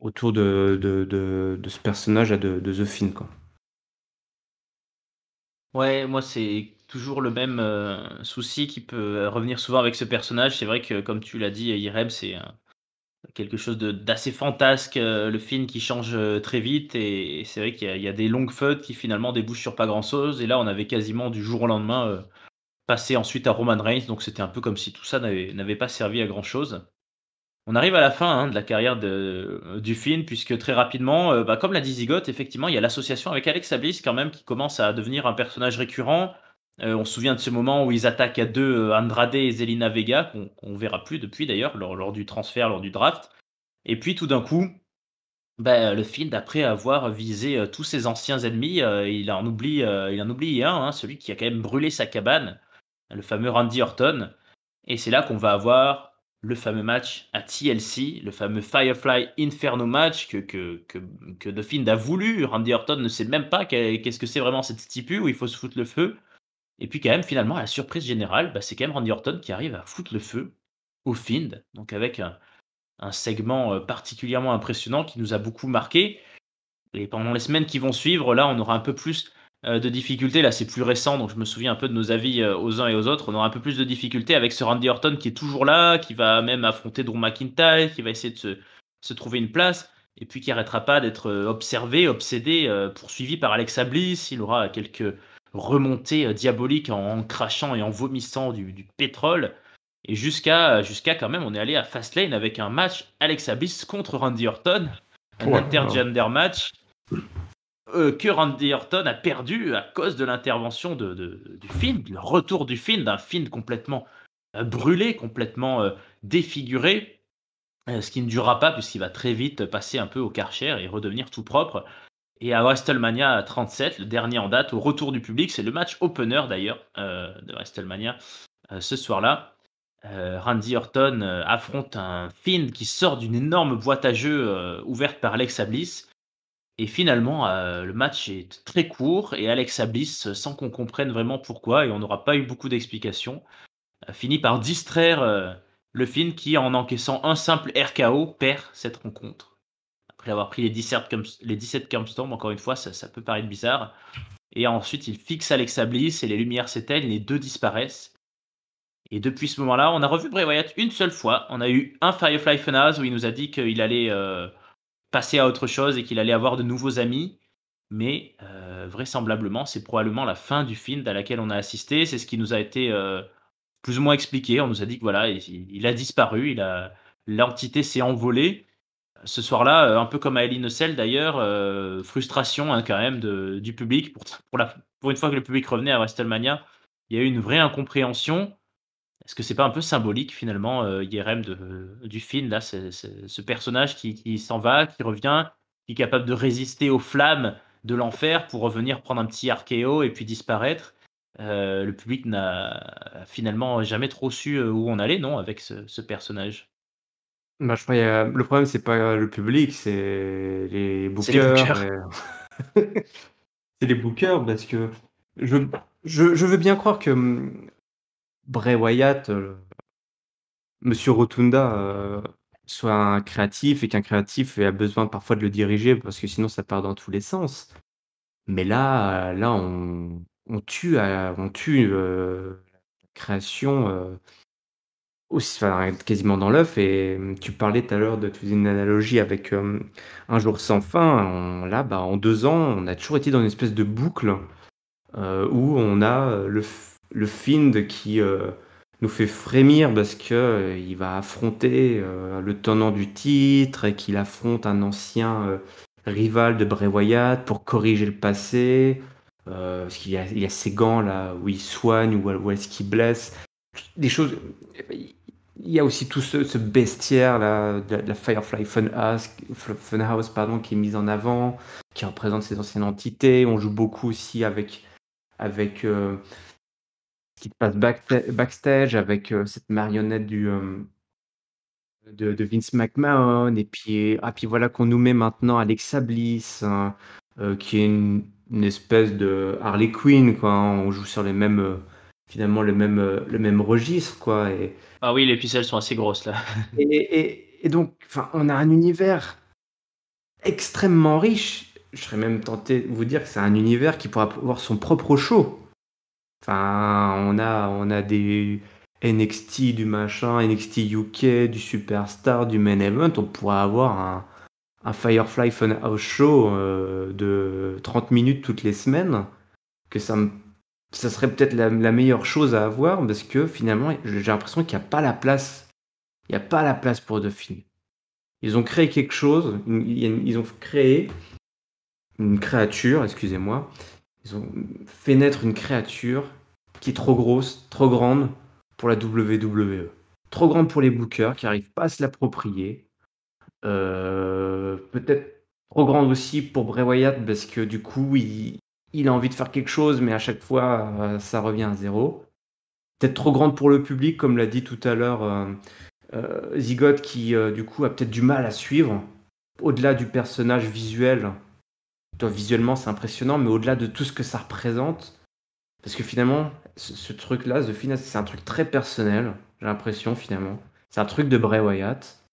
S4: autour de, de, ce personnage de, de The Fin. Quoi.
S1: Ouais, moi c'est toujours le même euh, souci qui peut euh, revenir souvent avec ce personnage. C'est vrai que, comme tu l'as dit, Irem, c'est euh, quelque chose d'assez fantasque, le film qui change très vite, et, c'est vrai qu'il y, a des longues feutes qui finalement débouchent sur pas grand-chose, et là on avait quasiment du jour au lendemain passé ensuite à Roman Reigns, donc c'était un peu comme si tout ça n'avait pas servi à grand-chose. On arrive à la fin hein, de la carrière du film, puisque très rapidement, bah, comme la dit effectivement, il y a l'association avec Alex Bliss quand même qui commence à devenir un personnage récurrent. Euh, on se souvient de ce moment où ils attaquent à deux euh, Andrade et Zelina Vega, qu'on ne verra plus depuis d'ailleurs, lors, du transfert, lors du draft. Et puis tout d'un coup, bah, euh, le film, après avoir visé tous ses anciens ennemis, il, en oublie, un, hein, celui qui a quand même brûlé sa cabane, le fameux Randy Orton. Et c'est là qu'on va avoir le fameux match à TLC, le fameux Firefly Inferno match que, que, que, The a voulu. Randy Orton ne sait même pas qu'est-ce que c'est vraiment cette stipule où il faut se foutre le feu. Et puis quand même, finalement, à la surprise générale, bah, c'est quand même Randy Orton qui arrive à foutre le feu au Find, donc avec un, segment particulièrement impressionnant qui nous a beaucoup marqué. Et pendant les semaines qui vont suivre, là, on aura un peu plus de difficultés. Là, c'est plus récent, donc je me souviens un peu de nos avis aux uns et aux autres. On aura un peu plus de difficultés avec ce Randy Orton qui est toujours là, qui va même affronter Drew McIntyre, qui va essayer de se, se trouver une place, et puis qui arrêtera pas d'être observé, obsédé, poursuivi par Alexa Bliss. Il aura quelques remontée euh, diabolique en, crachant et en vomissant du, du pétrole. Et jusqu'à euh, jusqu'à quand même, on est allé à Fastlane avec un match Alex Bliss contre Randy Orton, un intergender match euh, que Randy Orton a perdu à cause de l'intervention de, de, du film, le retour du film, d'un film complètement brûlé, complètement défiguré, ce qui ne durera pas puisqu'il va très vite passer un peu au karcher et redevenir tout propre. Et à WrestleMania 37, le dernier en date, au retour du public, c'est le match opener d'ailleurs euh, de WrestleMania euh, ce soir-là. Euh, Randy Orton affronte un Finn qui sort d'une énorme boîte à jeu ouverte par Alex Bliss. Et finalement, le match est très court et Alex Bliss, sans qu'on comprenne vraiment pourquoi, et on n'aura pas eu beaucoup d'explications, finit par distraire le Finn qui, en encaissant un simple RKO, perd cette rencontre après avoir pris les 17, les 17 encore une fois, ça, peut paraître bizarre. Et ensuite, il fixe Alexa Bliss et les lumières s'éteignent, les deux disparaissent. Et depuis ce moment-là, on a revu Bray Wyatt une seule fois. On a eu un Firefly Funaz où il nous a dit qu'il allait euh, passer à autre chose et qu'il allait avoir de nouveaux amis. Mais euh, vraisemblablement, c'est probablement la fin du film à laquelle on a assisté. C'est ce qui nous a été euh, plus ou moins expliqué. On nous a dit que voilà, il, il a disparu, il a l'entité s'est envolée ce soir-là, euh, un peu comme à Ellie d'ailleurs, euh, frustration hein, quand même du public. Pour, pour, une fois que le public revenait à WrestleMania, il y a eu une vraie incompréhension. Est-ce que c'est pas un peu symbolique finalement, euh, IRM, du film là, c'est, ce personnage qui, s'en va, qui revient, qui est capable de résister aux flammes de l'enfer pour revenir prendre un petit archéo et puis disparaître. le public n'a finalement jamais trop su où on allait, non, avec ce personnage.
S4: Bah, le problème, c'est pas euh, le public, c'est les bookers. [laughs] c'est les bookers parce que je, je, veux bien croire que hum, Bray Wyatt, euh, Monsieur Rotunda, euh, soit un créatif et qu'un créatif a besoin parfois de le diriger parce que sinon ça part dans tous les sens. Mais là, là on, tue, on tue la création aussi, quasiment dans l'œuf. Et euh, tu parlais tout à l'heure de, tu une analogie avec euh, Un jour sans fin. là, bah, en deux ans, on a toujours été dans une espèce de boucle euh, où on a le, Find qui nous fait frémir parce que il va affronter le tenant du titre et qu'il affronte un ancien rival de Bray pour corriger le passé. parce qu'il y a, il gants là où il soigne ou où est-ce qu'il blesse. Des choses il y a aussi tout ce, bestiaire là, de, la Firefly Funhouse, Funhouse pardon, qui est mise en avant, qui représente ces anciennes entités. On joue beaucoup aussi avec, avec euh, ce qui se passe backstage, avec euh, cette marionnette du, euh, de, de, Vince McMahon. Et puis, ah, puis voilà qu'on nous met maintenant Alexa Bliss, hein, qui est une, espèce de Harley Quinn. Hein. On joue sur les mêmes finalement le même, euh, le même registre. Quoi, et... Ah oui, les pucelles sont assez grosses là. [laughs] et, et, donc, on a un univers extrêmement riche. Je serais même tenté de vous dire que c'est un univers qui pourra avoir son propre show. Enfin, on a, on a des NXT du machin, NXT UK, du Superstar, du Main Event. On pourra avoir un, un Firefly Funhouse Show euh, de 30 minutes toutes les semaines. Que ça me ça serait peut-être la, meilleure chose à avoir parce que finalement, j'ai l'impression qu'il n'y a pas la place. Il n'y a pas la place pour deux Ils ont créé quelque chose, ils ont créé une créature, excusez-moi. Ils ont fait naître une créature qui est trop grosse, trop grande pour la WWE. Trop grande pour les bookers qui n'arrivent pas à se l'approprier. Euh, peut-être trop grande aussi pour Bray Wyatt parce que du coup, il, il a envie de faire quelque chose, mais à chaque fois, euh, ça revient à zéro. Peut-être trop grande pour le public, comme l'a dit tout à l'heure euh, euh qui euh, du coup a peut-être du mal à suivre. Au-delà du personnage visuel, toi, visuellement c'est impressionnant, mais au-delà de tout ce que ça représente, parce que finalement, ce, truc-là, The Final, c'est un truc très personnel, j'ai l'impression finalement. C'est un truc de Bray Wyatt,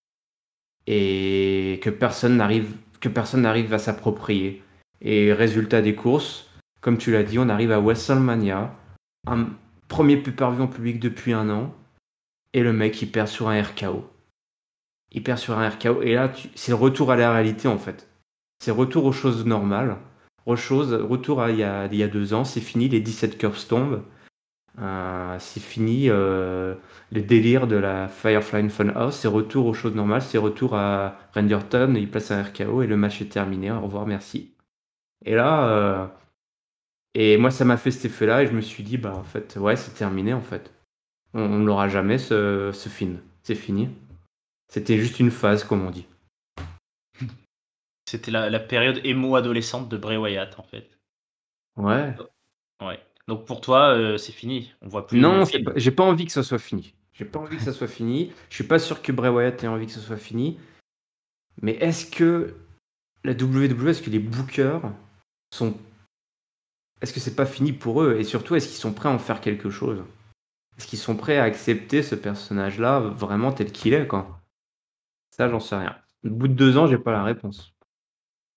S4: et que personne n'arrive, que personne n'arrive à s'approprier. Et résultat des courses, comme tu l'as dit, on arrive à WrestleMania, un premier plus per en public depuis un an, et le mec il perd sur un RKO. Il perd sur un RKO, et là c'est le retour à la réalité en fait. C'est retour aux choses normales, retour à il y a, il y a deux ans, c'est fini, les 17 curves tombent, euh, c'est fini euh, les le délire de la Firefly Fun House. c'est retour aux choses normales, c'est retour à Renderton, il place un RKO et le match est terminé, au revoir, merci. Et là, euh, et moi, ça m'a fait cet effet-là et je me suis dit, bah en fait, ouais, c'est terminé en fait. On ne l'aura jamais ce, film. C'est fini. C'était juste une phase, comme on dit. C'était
S1: la, période émo-adolescente de Bray Wyatt en fait. Ouais. Ouais. Donc pour toi, euh, c'est fini. On voit plus. Non,
S4: j'ai pas envie que ça soit fini. J'ai pas envie que ça soit fini. Je suis pas sûr que Bray Wyatt ait envie que ça soit fini. Mais est-ce que la WWE, est-ce que les bookers sont est-ce que c'est pas fini pour eux Et surtout, est-ce qu'ils sont prêts à en faire quelque chose Est-ce qu'ils sont prêts à accepter ce personnage-là vraiment tel qu'il est, quoi Ça, j'en sais rien. Au bout de deux ans, j'ai pas la réponse.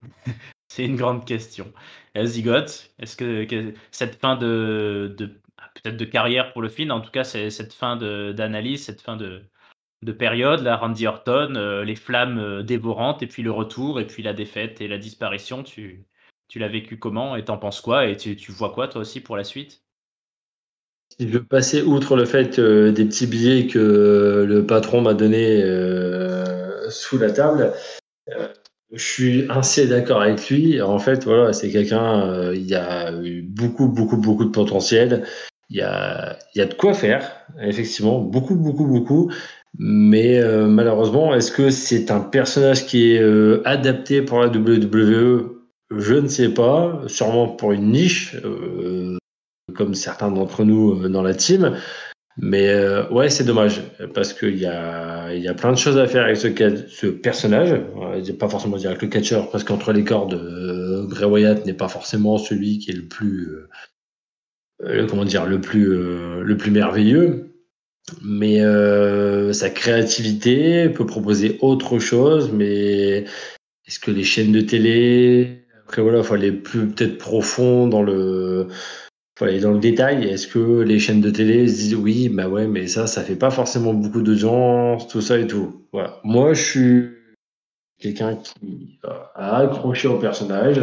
S1: [laughs] c'est une grande question. Euh, Zigote, est-ce que, cette fin de, ah, peut-être de carrière pour le film, en tout cas, c'est cette fin d'analyse, cette fin de, de période, la Randy Orton, euh, les flammes euh, dévorantes, et puis le retour, et puis la défaite et la disparition, tu tu l'as vécu comment et t'en penses quoi et tu, vois quoi toi aussi pour la suite
S3: Si je passer outre le fait des petits billets que le patron m'a donné euh, sous la table, euh, je suis assez d'accord avec lui. En fait, voilà, c'est quelqu'un, euh, il y a eu beaucoup, beaucoup, beaucoup de potentiel. Il y a, il y a de quoi faire, effectivement, beaucoup, beaucoup, beaucoup. Mais malheureusement, est-ce que c'est un personnage qui est adapté pour la WWE je ne sais pas, sûrement pour une niche, euh, comme certains d'entre nous euh, dans la team. Mais euh, ouais, c'est dommage, parce qu'il y a, y a plein de choses à faire avec ce, ce personnage. Pas forcément dire avec le catcher, parce qu'entre les cordes, euh, Grey Wyatt n'est pas forcément celui qui est le plus. comment dire Le plus, le plus merveilleux. Mais sa créativité peut proposer autre chose, mais est-ce que les chaînes de télé, après, voilà, il faut aller plus peut-être profond dans le, dans le détail. Est-ce que les chaînes de télé se disent oui, bah ouais, mais ça, ça fait pas forcément beaucoup d'audience, tout ça et tout. Moi, je suis quelqu'un qui a accroché au personnage.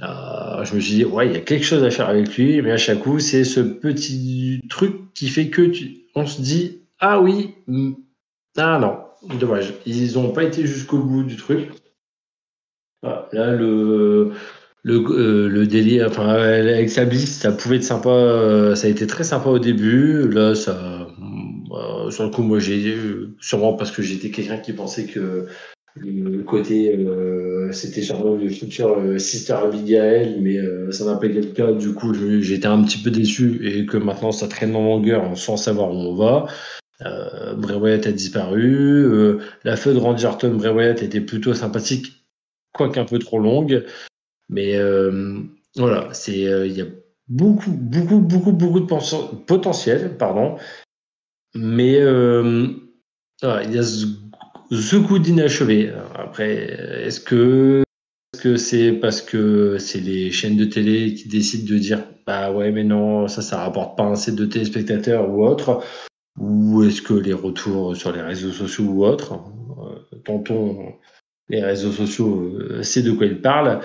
S3: Euh, je me suis dit, ouais, il y a quelque chose à faire avec lui, mais à chaque coup, c'est ce petit truc qui fait que on se dit, ah oui, mm, ah non, dommage, ils n'ont pas été jusqu'au bout du truc. Là, le, le, euh, délire, enfin, euh, avec sa blitz, ça pouvait être sympa, euh, ça a été très sympa au début. Là, ça, mm, sur le coup, moi, j'ai sûrement parce que j'étais quelqu'un qui pensait que le côté c'était genre le futur Sister Abigail mais ça n'a pas été le cas du coup j'étais un petit peu déçu et que maintenant ça traîne en longueur sans savoir où on va euh, Bray Wyatt a disparu la feu de Randy Orton Bray Wyatt était plutôt sympathique quoique un peu trop longue. Mais euh, voilà, c'est euh, il y a beaucoup, beaucoup, beaucoup, beaucoup de potentiel, pardon. Mais euh, il y a ce, coup d'inachevé. Après, est-ce que est-ce que c'est parce que c'est les chaînes de télé qui décident de dire bah ouais mais non ça ça rapporte pas assez de téléspectateurs ou autre ou est-ce que les retours sur les réseaux sociaux ou autre, tantôt les réseaux sociaux c'est euh, de quoi il parle.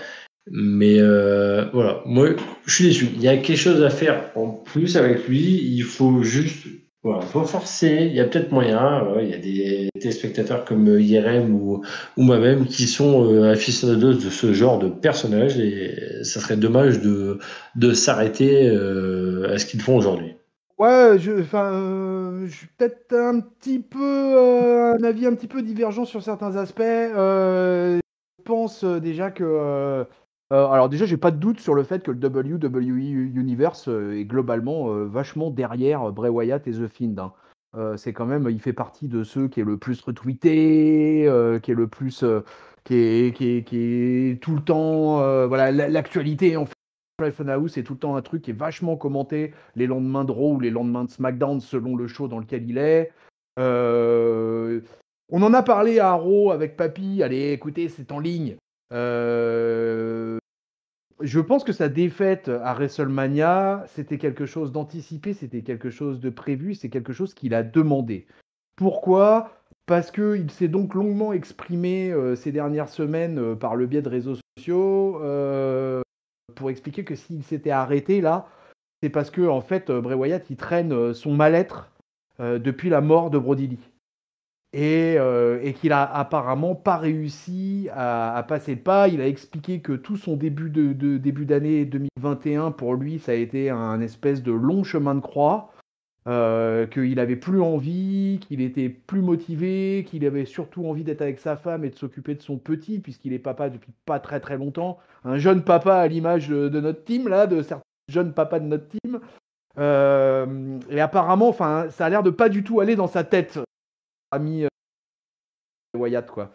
S3: Mais euh, voilà, moi je suis déçu. Il y a quelque chose à faire en plus avec lui. Il faut juste, voilà, faut forcer. Il y a peut-être moyen. il y a des téléspectateurs comme IRM ou, ou moi-même qui sont euh, aficionados de ce genre de personnage et ça serait dommage de, de s'arrêter à ce qu'ils font aujourd'hui.
S2: Ouais, je, enfin, euh, je suis peut-être un petit peu euh, un avis un petit peu divergent sur certains aspects. Euh, je pense déjà que alors déjà j'ai pas de doute sur le fait que le WWE Universe est globalement vachement derrière Bray Wyatt et The Fiend. Hein. c'est quand même, il fait partie de ceux qui est le plus retweeté, qui est le plus qui est, qui, est, qui tout le temps. voilà, l'actualité en, House est tout le temps un truc qui est vachement commenté les lendemains de Raw ou les lendemains de SmackDown selon le show dans lequel il est. Euh, on en a parlé à Raw avec Papy. Allez, écoutez, c'est en ligne. Euh, je pense que sa défaite à WrestleMania, c'était quelque chose d'anticipé, c'était quelque chose de prévu, c'est quelque chose qu'il a demandé. Pourquoi Parce qu'il s'est donc longuement exprimé euh, ces dernières semaines par le biais de réseaux sociaux, pour expliquer que s'il s'était arrêté là, c'est parce que en fait euh, Bray Wyatt il traîne euh, son mal-être euh, depuis la mort de Brody et, qu'il a apparemment pas réussi à, passer le pas. Il a expliqué que tout son début de début d'année 2021 pour lui ça a été un espèce de long chemin de croix euh, qu'il avait plus envie, qu'il était plus motivé, qu'il avait surtout envie d'être avec sa femme et de s'occuper de son petit, puisqu'il est papa depuis pas très très longtemps. Un jeune papa à l'image de, notre team, là, de certains jeunes papas de notre team. Euh, et apparemment, ça a l'air de pas du tout aller dans sa tête, ami euh, Wyatt, quoi.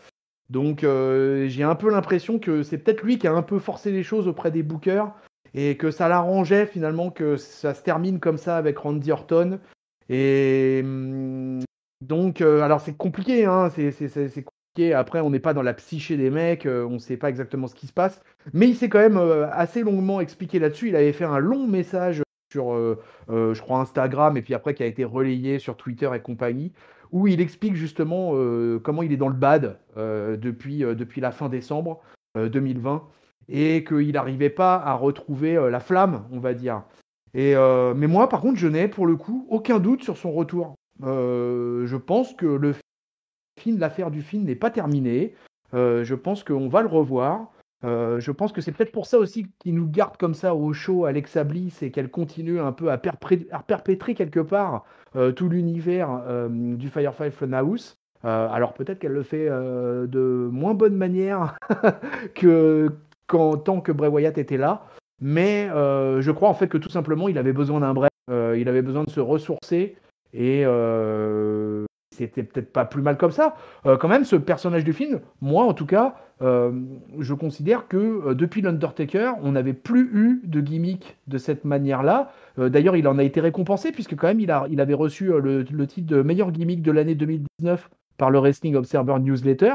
S2: Donc, j'ai un peu l'impression que c'est peut-être lui qui a un peu forcé les choses auprès des bookers et que ça l'arrangeait finalement que ça se termine comme ça avec Randy Orton. Et mm, donc, euh, alors c'est compliqué, hein, c'est compliqué. Après, on n'est pas dans la psyché des mecs, euh, on ne sait pas exactement ce qui se passe. Mais il s'est quand même euh, assez longuement expliqué là-dessus. Il avait fait un long message sur, je crois, Instagram, et puis après qui a été relayé sur Twitter et compagnie, où il explique justement comment il est dans le bad depuis, depuis la fin décembre 2020 et qu'il n'arrivait pas à retrouver euh, la flamme, on va dire. Et, euh, mais moi, par contre, je n'ai pour le coup aucun doute sur son retour. Euh, je pense que le film, l'affaire du film n'est pas terminée. je pense qu'on va le revoir. je pense que c'est peut-être pour ça aussi qu'il nous garde comme ça au chaud Alexa Bliss et qu'elle continue un peu à, perpétrer quelque part tout l'univers du Firefly House. alors peut-être qu'elle le fait de moins bonne manière [laughs] que, quand, tant que Bray Wyatt était là. Mais euh, je crois en fait que tout simplement, il avait besoin d'un break, euh, il avait besoin de se ressourcer, et euh, c'était peut-être pas plus mal comme ça. quand même, ce personnage du film, moi en tout cas, je considère que depuis l'Undertaker, on n'avait plus eu de gimmick de cette manière-là. D'ailleurs, il en a été récompensé, puisque quand même, il, avait reçu le, le titre de meilleur gimmick de l'année 2019 par le Wrestling Observer Newsletter.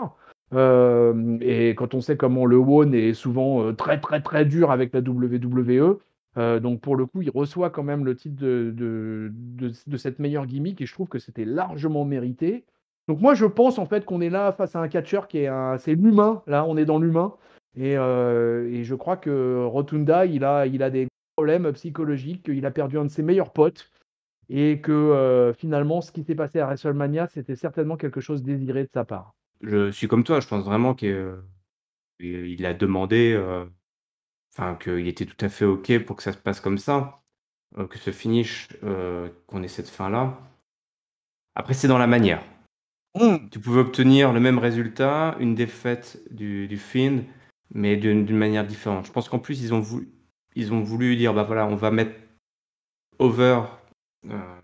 S2: Euh, et quand on sait comment le Won est souvent euh, très très très dur avec la WWE, euh, donc pour le coup, il reçoit quand même le titre de, de, cette meilleure gimmick et je trouve que c'était largement mérité. Donc moi, je pense en fait qu'on est là face à un catcheur qui est un, c'est l'humain. Là, on est dans l'humain et, je crois que Rotunda, il a, il a des problèmes psychologiques, il a perdu un de ses meilleurs potes et que finalement, ce qui s'est passé à WrestleMania, c'était certainement quelque chose désiré de sa part
S4: je suis comme toi, je pense vraiment qu'il a demandé, enfin, qu'il était tout à fait OK pour que ça se passe comme ça, que ce finish, qu'on ait cette fin-là. Après, c'est dans la manière. Mmh. Tu pouvais obtenir le même résultat, une défaite du, du Finn, mais d'une manière différente. Je pense qu'en plus, ils ont, voulu, dire bah voilà, on va mettre over euh,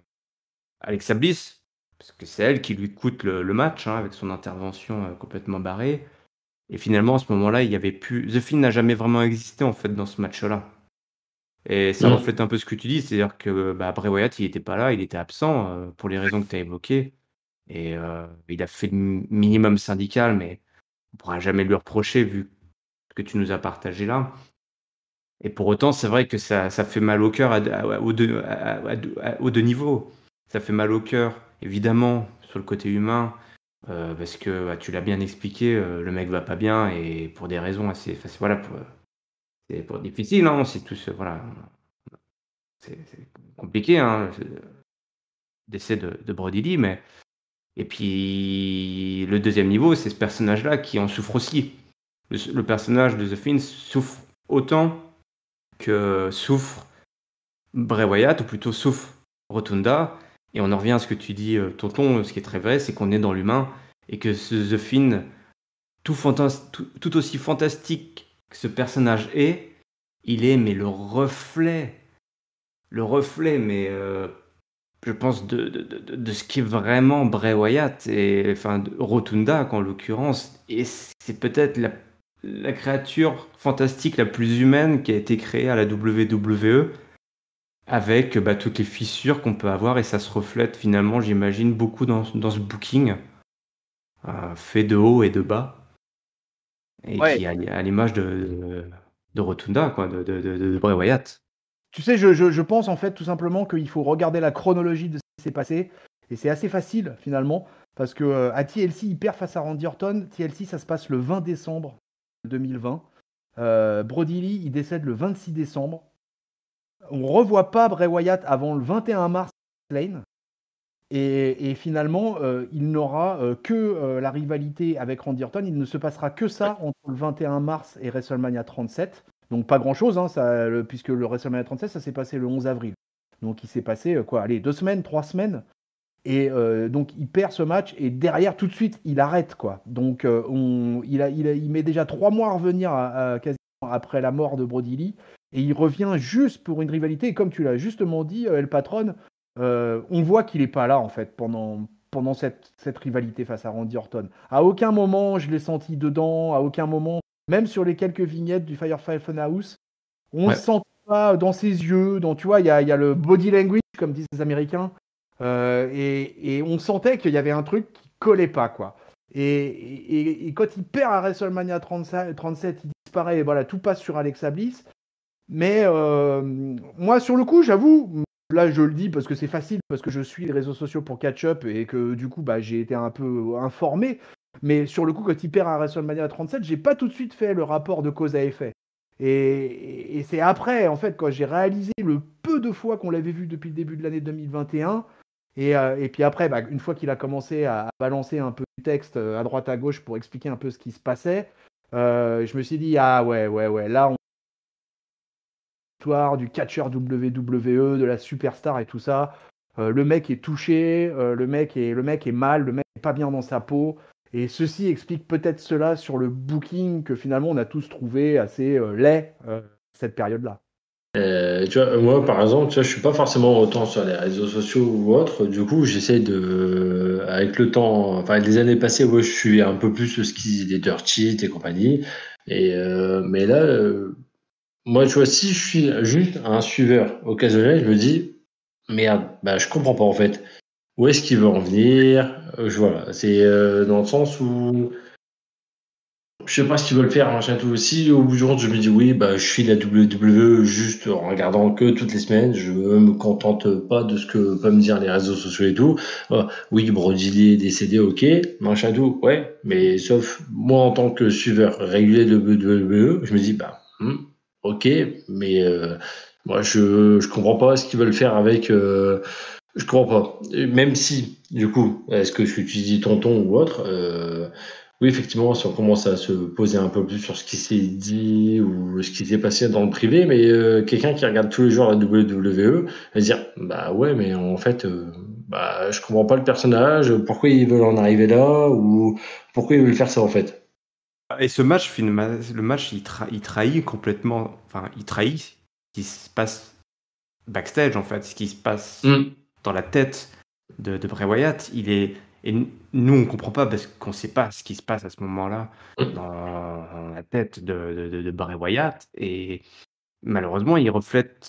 S4: Alexa Bliss parce que c'est elle qui lui coûte le, match hein, avec son intervention euh, complètement barrée. Et finalement, à ce moment-là, il n'y avait plus. The Finn n'a jamais vraiment existé en fait dans ce match-là. Et ça reflète un peu ce que tu dis, c'est-à-dire que bah, Bray Wyatt, il n'était pas là, il était absent euh, pour les raisons que tu as évoquées. Et euh, il a fait le minimum syndical, mais on ne pourra jamais lui reprocher vu ce que tu nous as partagé là. Et pour autant, c'est vrai que ça, fait mal au cœur deux, deux niveaux. Ça fait mal au cœur Évidemment, sur le côté humain, euh, parce que bah, tu l'as bien expliqué, euh, le mec va pas bien et pour des raisons assez, voilà, c'est pour difficile, hein, c'est voilà, c'est, compliqué, hein, de, de Brody Lee, mais et puis le deuxième niveau, c'est ce personnage-là qui en souffre aussi. Le, personnage de The Finn souffre autant que souffre Bray Wyatt, ou plutôt souffre Rotunda, et on en revient à ce que tu dis, euh, tonton, euh, ce qui est très vrai, c'est qu'on est dans l'humain et que ce The Finn, tout, aussi fantastique que ce personnage est, il est mais le reflet, le reflet, mais euh, je pense de, ce qui est vraiment Bray Wyatt et enfin Rotunda en l'occurrence, et c'est peut-être la créature fantastique la plus humaine qui a été créée à la WWE avec bah, toutes les fissures qu'on peut avoir et ça se reflète finalement, j'imagine, beaucoup dans, ce booking euh, fait de haut et de bas et qui à l'image de, Rotunda, quoi, de, Bray Wyatt.
S2: Tu sais, je, pense en fait tout simplement qu'il faut regarder la chronologie de ce qui s'est passé et c'est assez facile finalement parce que euh, à TLC, il perd face à Randy Orton. TLC, ça se passe le 20 décembre 2020. Euh, Brody Lee, il décède le 26 décembre on revoit pas Bray Wyatt avant le 21 mars Et, et finalement, euh, il n'aura euh, que euh, la rivalité avec Randy Orton. Il ne se passera que ça entre le 21 mars et WrestleMania 37. Donc pas grand-chose, hein, puisque le WrestleMania 37, ça s'est passé le 11 avril. Donc il s'est passé quoi Allez, deux semaines, trois semaines. Et donc il perd ce match et derrière tout de suite il arrête quoi. Donc il, met déjà trois mois à revenir après la mort de Brody Lee et il revient juste pour une rivalité. Et comme tu l'as justement dit, euh, El Patron, euh, on voit qu'il n'est pas là en fait pendant, pendant cette, cette, rivalité face à Randy Orton. À aucun moment je l'ai senti dedans, à aucun moment, même sur les quelques vignettes du Firefly House, on ne sent pas dans ses yeux, tu vois, il y a, y a, le body language, comme disent les Américains, euh, et, et, on sentait qu'il y avait un truc qui collait pas, quoi. Et, et, quand il perd à WrestleMania 35, 37, il disparaît, et voilà, tout passe sur Alexa Bliss. Mais euh, moi, sur le coup, j'avoue, là je le dis parce que c'est facile, parce que je suis les réseaux sociaux pour catch-up et que du coup, bah, j'ai été un peu informé. Mais sur le coup, quand il perd à WrestleMania 37, j'ai pas tout de suite fait le rapport de cause à effet. Et, c'est après, en fait, quand j'ai réalisé le peu de fois qu'on l'avait vu depuis le début de l'année 2021, euh, et, puis après, bah, une fois qu'il a commencé à, balancer un peu du texte euh, à droite à gauche pour expliquer un peu ce qui se passait, je me suis dit, ah ouais, ouais, ouais, là, on du catcheur WWE, de la superstar et tout ça. Euh, le mec est touché, euh, le, mec est, le mec est mal, le mec n'est pas bien dans sa peau. Et ceci explique peut-être cela sur le booking que finalement on a tous trouvé assez euh, laid cette période-là.
S3: tu moi par exemple, tu ne je suis pas forcément autant sur les réseaux sociaux ou autres. Du coup, j'essaie de, avec le temps, enfin les années passées, je suis un peu plus ce qui est dirty et compagnie. Et mais là, moi, tu vois, si je suis juste un suiveur occasionnel, je me dis, merde, bah, je comprends pas en fait. Où est-ce qu'il veut en venir euh, Je c'est euh, dans le sens où je sais pas ce qu'ils veulent faire, machin tout. aussi. au bout du compte, je me dis oui, bah, je suis la WWE juste en regardant que toutes les semaines, je me contente pas de ce que peuvent me dire les réseaux sociaux et tout. Euh, oui, Brody est décédé, ok, machin tout, ouais, mais sauf moi en tant que suiveur régulier de WWE, je me dis bah, hmm, ok, mais euh, moi je ne comprends pas ce qu'ils veulent faire avec. Je euh, je comprends pas. Même si, du coup, est-ce que tu dis tonton ou autre, euh, oui effectivement, si on commence à se poser un peu plus sur ce qui s'est dit ou ce qui s'est passé dans le privé, mais quelqu'un qui regarde tous les jours la WWE va dire bah ouais, mais en fait. bah, je comprends pas le personnage, pourquoi ils veulent en arriver là, ou pourquoi ils veulent faire ça en fait.
S4: Et ce match, le match, il, il trahit complètement, enfin, il trahit ce qui se passe backstage, en fait, ce qui se passe mm. dans la tête de, Bray Wyatt. Il est, et nous, on ne comprend pas parce qu'on ne sait pas ce qui se passe à ce moment-là mm. dans, la tête de, Bray Wyatt. Et malheureusement, il reflète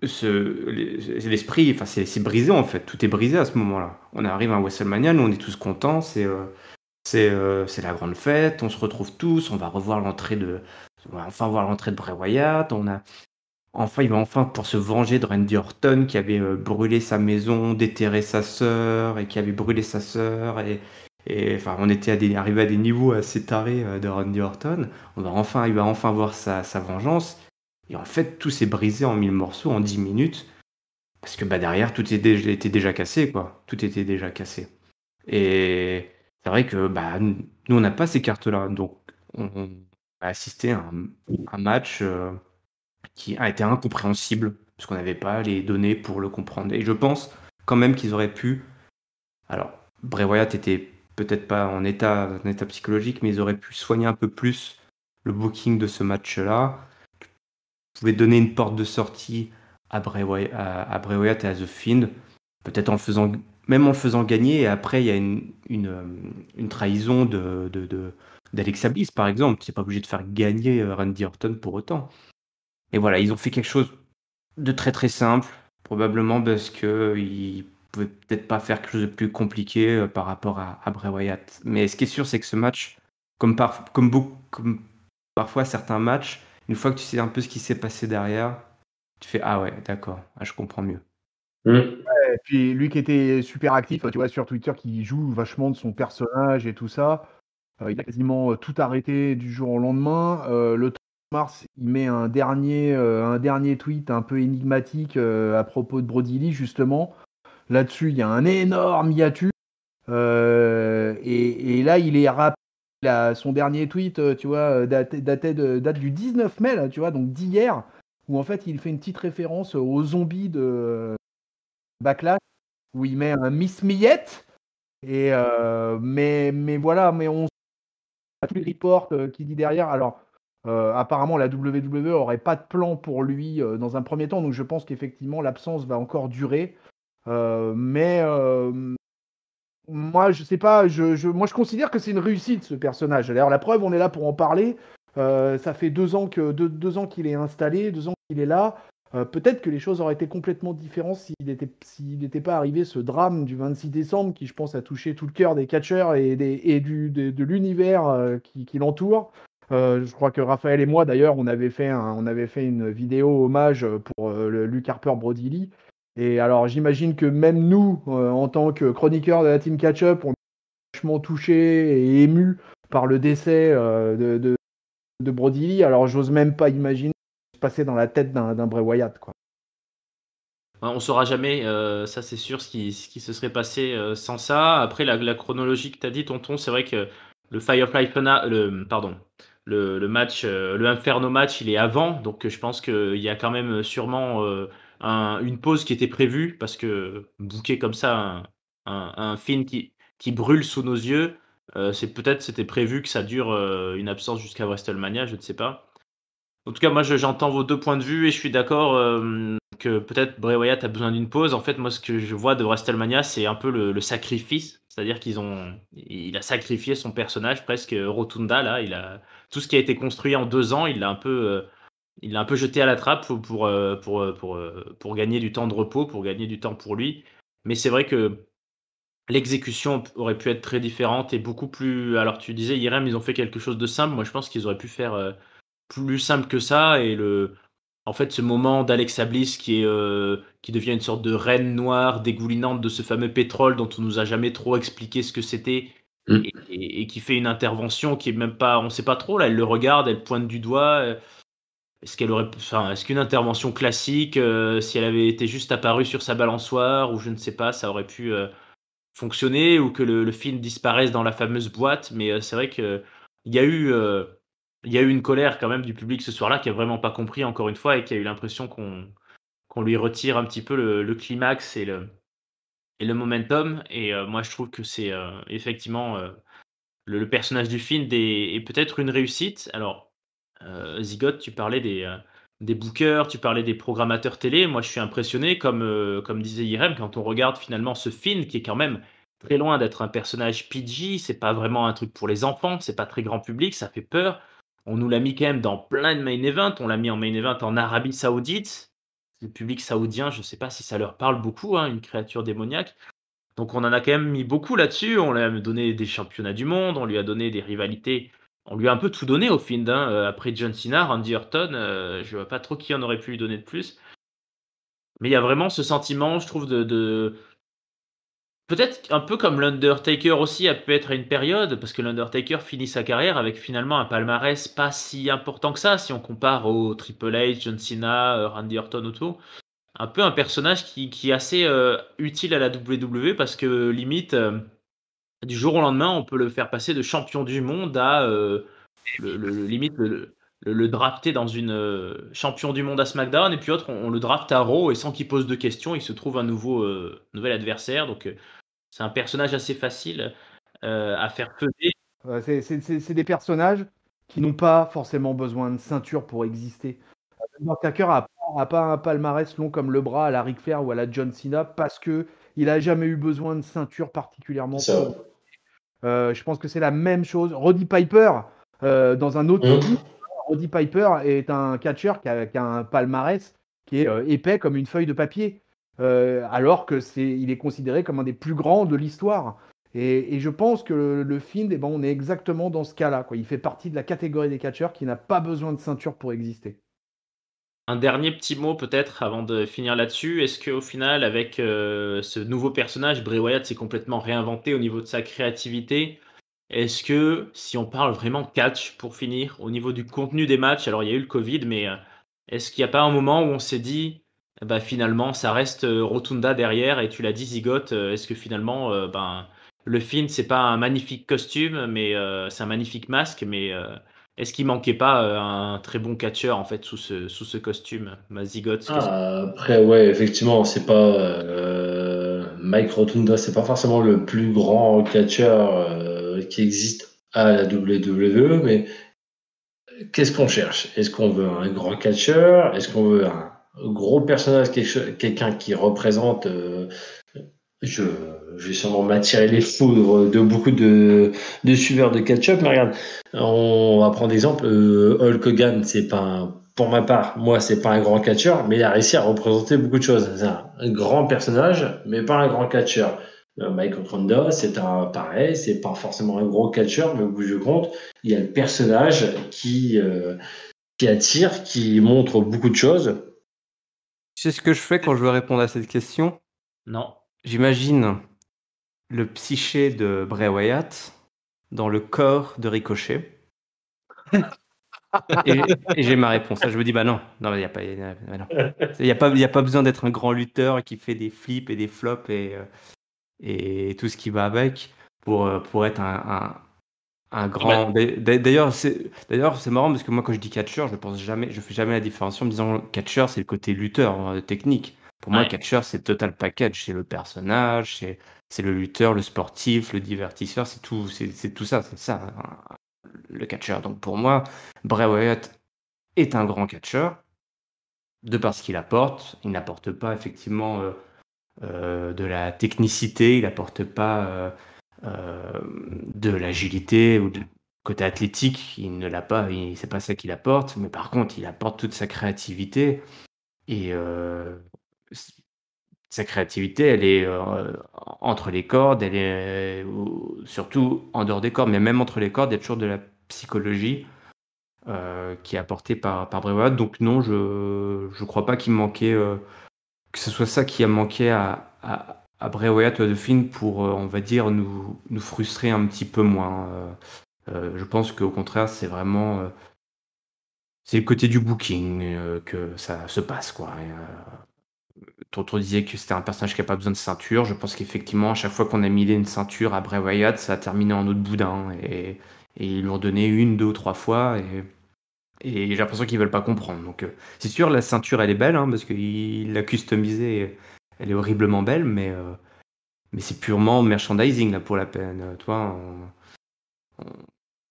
S4: l'esprit, enfin, c'est brisé en fait, tout est brisé à ce moment-là. On arrive à WrestleMania, nous on est tous contents, c'est. Euh, euh, c'est la grande fête, on se retrouve tous, on va revoir l'entrée de. On va enfin voir l'entrée de Bray Wyatt, on a. Enfin, il va enfin pour se venger de Randy Orton qui avait euh, brûlé sa maison, déterré sa sœur et qui avait brûlé sa sœur et, enfin, on était arrivé à des niveaux assez tarés euh, de Randy Orton. On va enfin, il va enfin voir sa, vengeance. Et en fait, tout s'est brisé en mille morceaux en dix minutes. Parce que bah, derrière, tout était, était déjà cassé, quoi. Tout était déjà cassé. Et c'est vrai que bah, nous, on n'a pas ces cartes-là. Donc, on, a assisté à un, match euh, qui a été incompréhensible, parce qu'on n'avait pas les données pour le comprendre. Et je pense quand même qu'ils auraient pu. Alors, Wyatt était peut-être pas en état, en état psychologique, mais ils auraient pu soigner un peu plus le booking de ce match-là. Ils pouvaient donner une porte de sortie à Bray à, et à The Find, peut-être en faisant même en le faisant gagner. Et après, il y a une, une, euh, trahison de, de, par exemple. tu n'es pas obligé de faire gagner euh, Randy Orton pour autant. Et voilà, ils ont fait quelque chose de très très simple, probablement parce qu'ils euh, pouvaient peut-être pas faire quelque chose de plus compliqué par rapport à, Bray Wyatt. Mais ce qui est sûr, c'est que ce match, comme, par, comme, beaucoup, comme parfois certains matchs, une fois que tu sais un peu ce qui s'est passé derrière, tu fais Ah ouais, d'accord, ah, je comprends mieux et mmh.
S2: puis lui qui était super actif, tu vois, sur Twitter, qui joue vachement de son personnage et tout ça. Euh, il a quasiment euh, tout arrêté du jour au lendemain. Euh, le 3 mars, il met un dernier, un dernier tweet un peu énigmatique à propos de Brody justement. Là-dessus, il y a un énorme hiatus. Et, et, là, il est rappelé son dernier tweet, tu vois, date, daté date du 19 mai, là, tu vois, donc d'hier, où en fait, il fait une petite référence aux zombies de Backlash où il met un Miss Millette. Et euh, mais, mais voilà, mais on a tous les reports euh, qui dit derrière. Alors, euh, apparemment, la WWE aurait pas de plan pour lui dans un premier temps, donc je pense qu'effectivement l'absence va encore durer. mais moi, je sais pas, je, moi je considère que c'est une réussite ce personnage. D'ailleurs, la preuve, on est là pour en parler. ça fait deux ans que deux ans qu'il est installé, deux ans qu'il est là. Euh, peut-être que les choses auraient été complètement différentes s'il n'était pas arrivé ce drame du 26 décembre qui, je pense, a touché tout le cœur des catcheurs et, des, de, l'univers euh, qui, l'entoure. Euh, je crois que Raphaël et moi, d'ailleurs, on, avait fait une vidéo hommage pour le Luke Harper Brodilly Et alors, j'imagine que même nous, en tant que chroniqueurs de la Team Catch Up, on est vachement touchés et émus par le décès de, de, de Alors, j'ose même pas imaginer passer dans la tête d'un Bray Wyatt. Quoi.
S1: On ne saura jamais, euh, ça c'est sûr, ce qui, ce qui, se serait passé euh, sans ça. Après, la, la chronologie que tu as dit, Tonton, c'est vrai que le Firefly le, pardon, le, match, euh, le Inferno match, il est avant. Donc je pense qu'il y a quand même sûrement une pause qui était prévue parce que bouquer comme ça un, film qui, brûle sous nos yeux, c'est peut-être c'était prévu que ça dure une absence jusqu'à WrestleMania, je ne sais pas. En tout cas, moi, j'entends vos deux points de vue et je suis d'accord euh, que peut-être Bray Wyatt a besoin d'une pause. En fait, moi, ce que je vois de WrestleMania, c'est un peu le, sacrifice. C'est-à-dire qu'ils ont, il a sacrifié son personnage presque Rotunda là. Il a tout ce qui a été construit en deux ans, il l'a un peu, euh, il l'a un peu jeté à la trappe pour, pour, euh, pour pour gagner du temps de repos, pour gagner du temps pour lui. Mais c'est vrai que l'exécution aurait pu être très différente et beaucoup plus. Alors tu disais, Irem, ils ont fait quelque chose de simple. Moi, je pense qu'ils auraient pu faire plus simple que ça. Et le, en fait, ce moment d'Alexa Bliss qui, est, euh, qui devient une sorte de reine noire dégoulinante de ce fameux pétrole dont on nous a jamais trop expliqué ce que c'était. Mmh. Et, qui fait une intervention qui est même pas, on sait pas trop, là, elle le regarde, elle pointe du doigt. Euh, est-ce qu'elle aurait, enfin, est-ce qu'une intervention classique, euh, si elle avait été juste apparue sur sa balançoire ou je ne sais pas, ça aurait pu fonctionner ou que le, film disparaisse dans la fameuse boîte. Mais c'est vrai que il y a eu il y a eu une colère quand même du public ce soir-là qui a vraiment pas compris encore une fois et qui a eu l'impression qu'on lui retire un petit peu le, climax et le, et le momentum. Et euh, moi, je trouve que c'est euh, effectivement euh, le, personnage du film des, est peut-être une réussite. Alors, Zygote tu parlais des, des bookers, tu parlais des programmateurs télé. Moi, je suis impressionné, comme, comme disait Irem, quand on regarde finalement ce film qui est quand même très loin d'être un personnage PG, c'est pas vraiment un truc pour les enfants, c'est pas très grand public, ça fait peur. On nous l'a mis quand même dans plein de main event. On l'a mis en main event en Arabie Saoudite. Le public saoudien, je ne sais pas si ça leur parle beaucoup, hein, une créature démoniaque. Donc on en a quand même mis beaucoup là-dessus. On lui a donné des championnats du monde, on lui a donné des rivalités. On lui a un peu tout donné au film, d'un, hein, euh, Après John Cena, Andy Orton, euh, je ne vois pas trop qui en aurait pu lui donner de plus. Mais il y a vraiment ce sentiment, je trouve, de Peut-être un peu comme l'Undertaker aussi a pu être une période, parce que l'Undertaker finit sa carrière avec finalement un palmarès pas si important que ça, si on compare au Triple H, John Cena, euh, Randy Orton autour. Un peu un personnage qui, qui est assez euh, utile à la WWE parce que limite, euh, du jour au lendemain, on peut le faire passer de champion du monde à le, limite le, drafté dans une champion du monde à SmackDown et puis autre, on, le draft à Raw et sans qu'il pose de questions, il se trouve un nouveau nouvel adversaire. Donc c'est un personnage assez facile euh, à faire
S2: peser. Euh, c'est des personnages qui n'ont pas forcément besoin de ceinture pour exister. Euh, Mark Tucker a, pas un palmarès long comme le bras à la Ric ou à la John Cena parce que il a jamais eu besoin de ceinture particulièrement. je pense que c'est la même chose. Roddy Piper, dans un autre mmh. Roddy Piper est un catcher qui a un palmarès qui est épais comme une feuille de papier. Euh, alors que c'est, il est considéré comme un des plus grands de l'histoire. Et, je pense que le, Find, eh ben, on est exactement dans ce cas-là. Quoi. Il fait partie de la catégorie des catcheurs qui n'a pas besoin de ceinture pour exister.
S1: Un dernier petit mot peut-être avant de finir là-dessus. Est-ce qu'au final, avec euh, ce nouveau personnage, Bray Wyatt s'est complètement réinventé au niveau de sa créativité Est-ce que, si on parle vraiment catch pour finir, au niveau du contenu des matchs, alors il y a eu le Covid, mais euh, est-ce qu'il n'y a pas un moment où on s'est dit, eh ben, finalement, ça reste euh, Rotunda derrière. Et tu l'as dit, Zigote, euh, est-ce que finalement, euh, ben, le film, c'est pas un magnifique costume, mais c'est un magnifique masque, mais est-ce qu'il manquait pas un très bon catcheur en fait sous ce, sous ce costume, ma ah,
S3: Après, ouais, effectivement, c'est pas Mike Rotunda, c'est pas forcément le plus grand catcheur qui existe à la WWE, mais qu'est-ce qu'on cherche Est-ce qu'on veut un grand catcheur Est-ce qu'on veut un gros personnage, quelqu'un qui représente, euh, je, vais sûrement m'attirer les foudres de beaucoup de, de suiveurs de catch-up, mais regarde, on va prendre l'exemple, euh, Hulk Hogan, c'est pas pour ma part, moi, c'est pas un grand catcheur, mais il a réussi à représenter beaucoup de choses. C'est un, grand personnage, mais pas un grand catcheur. Euh, Michael Ronda, c'est un pareil, c'est pas forcément un gros catcheur, mais au bout du compte, il y a le personnage qui attire, qui montre beaucoup de choses.
S4: C'est ce que je fais quand je veux répondre à cette question Non. J'imagine le psyché de Bray Wyatt dans le corps de Ricochet. [laughs] et, j'ai ma réponse. Je me dis, bah non, non, il n'y a, pas, a pas besoin d'être un grand lutteur qui fait des flips et des flops et, euh, et tout ce qui va avec pour, euh, pour être un, un ah grand. Ben. D'ailleurs, c'est marrant parce que moi, quand je dis catcheur, je ne pense jamais, je fais jamais la différence en me disant catcheur, c'est le côté lutteur euh, technique. Pour moi, catcher, catcheur, c'est total package, c'est le personnage, c'est le lutteur, le sportif, le divertisseur, c'est tout, c'est tout ça, c'est ça hein, le catcheur. Donc pour moi, Bray Wyatt est un grand catcheur de par ce qu'il apporte. Il n'apporte pas effectivement euh, euh, de la technicité, il n'apporte pas euh, de l'agilité ou de côté athlétique, il ne l'a pas, c'est pas ça qu'il apporte, mais par contre, il apporte toute sa créativité et euh, sa créativité, elle est euh, entre les cordes, elle est surtout en dehors des cordes, mais même entre les cordes, il y a toujours de la psychologie qui est apportée par, par Donc non, je crois pas qu'il manquait, que ce soit ça qui a manqué à, après, ou de fine pour, euh, on va dire, nous, nous frustrer un petit peu moins. Euh, euh, je pense qu'au contraire, c'est vraiment. c'est le côté du booking que ça se passe, quoi. Tonton disait que c'était un personnage qui n'a pas besoin de ceinture. Je pense qu'effectivement, à chaque fois qu'on a mis une ceinture à Bray Wyatt, ça a terminé en autre boudin. Et, et ils l'ont donné une, deux, ou trois fois. Et, j'ai l'impression qu'ils veulent pas comprendre. Donc, c'est sûr, la ceinture, elle est belle, hein, parce qu'il l'a customisée elle est horriblement belle, mais, euh, mais c'est purement merchandising là pour la peine. Euh, toi,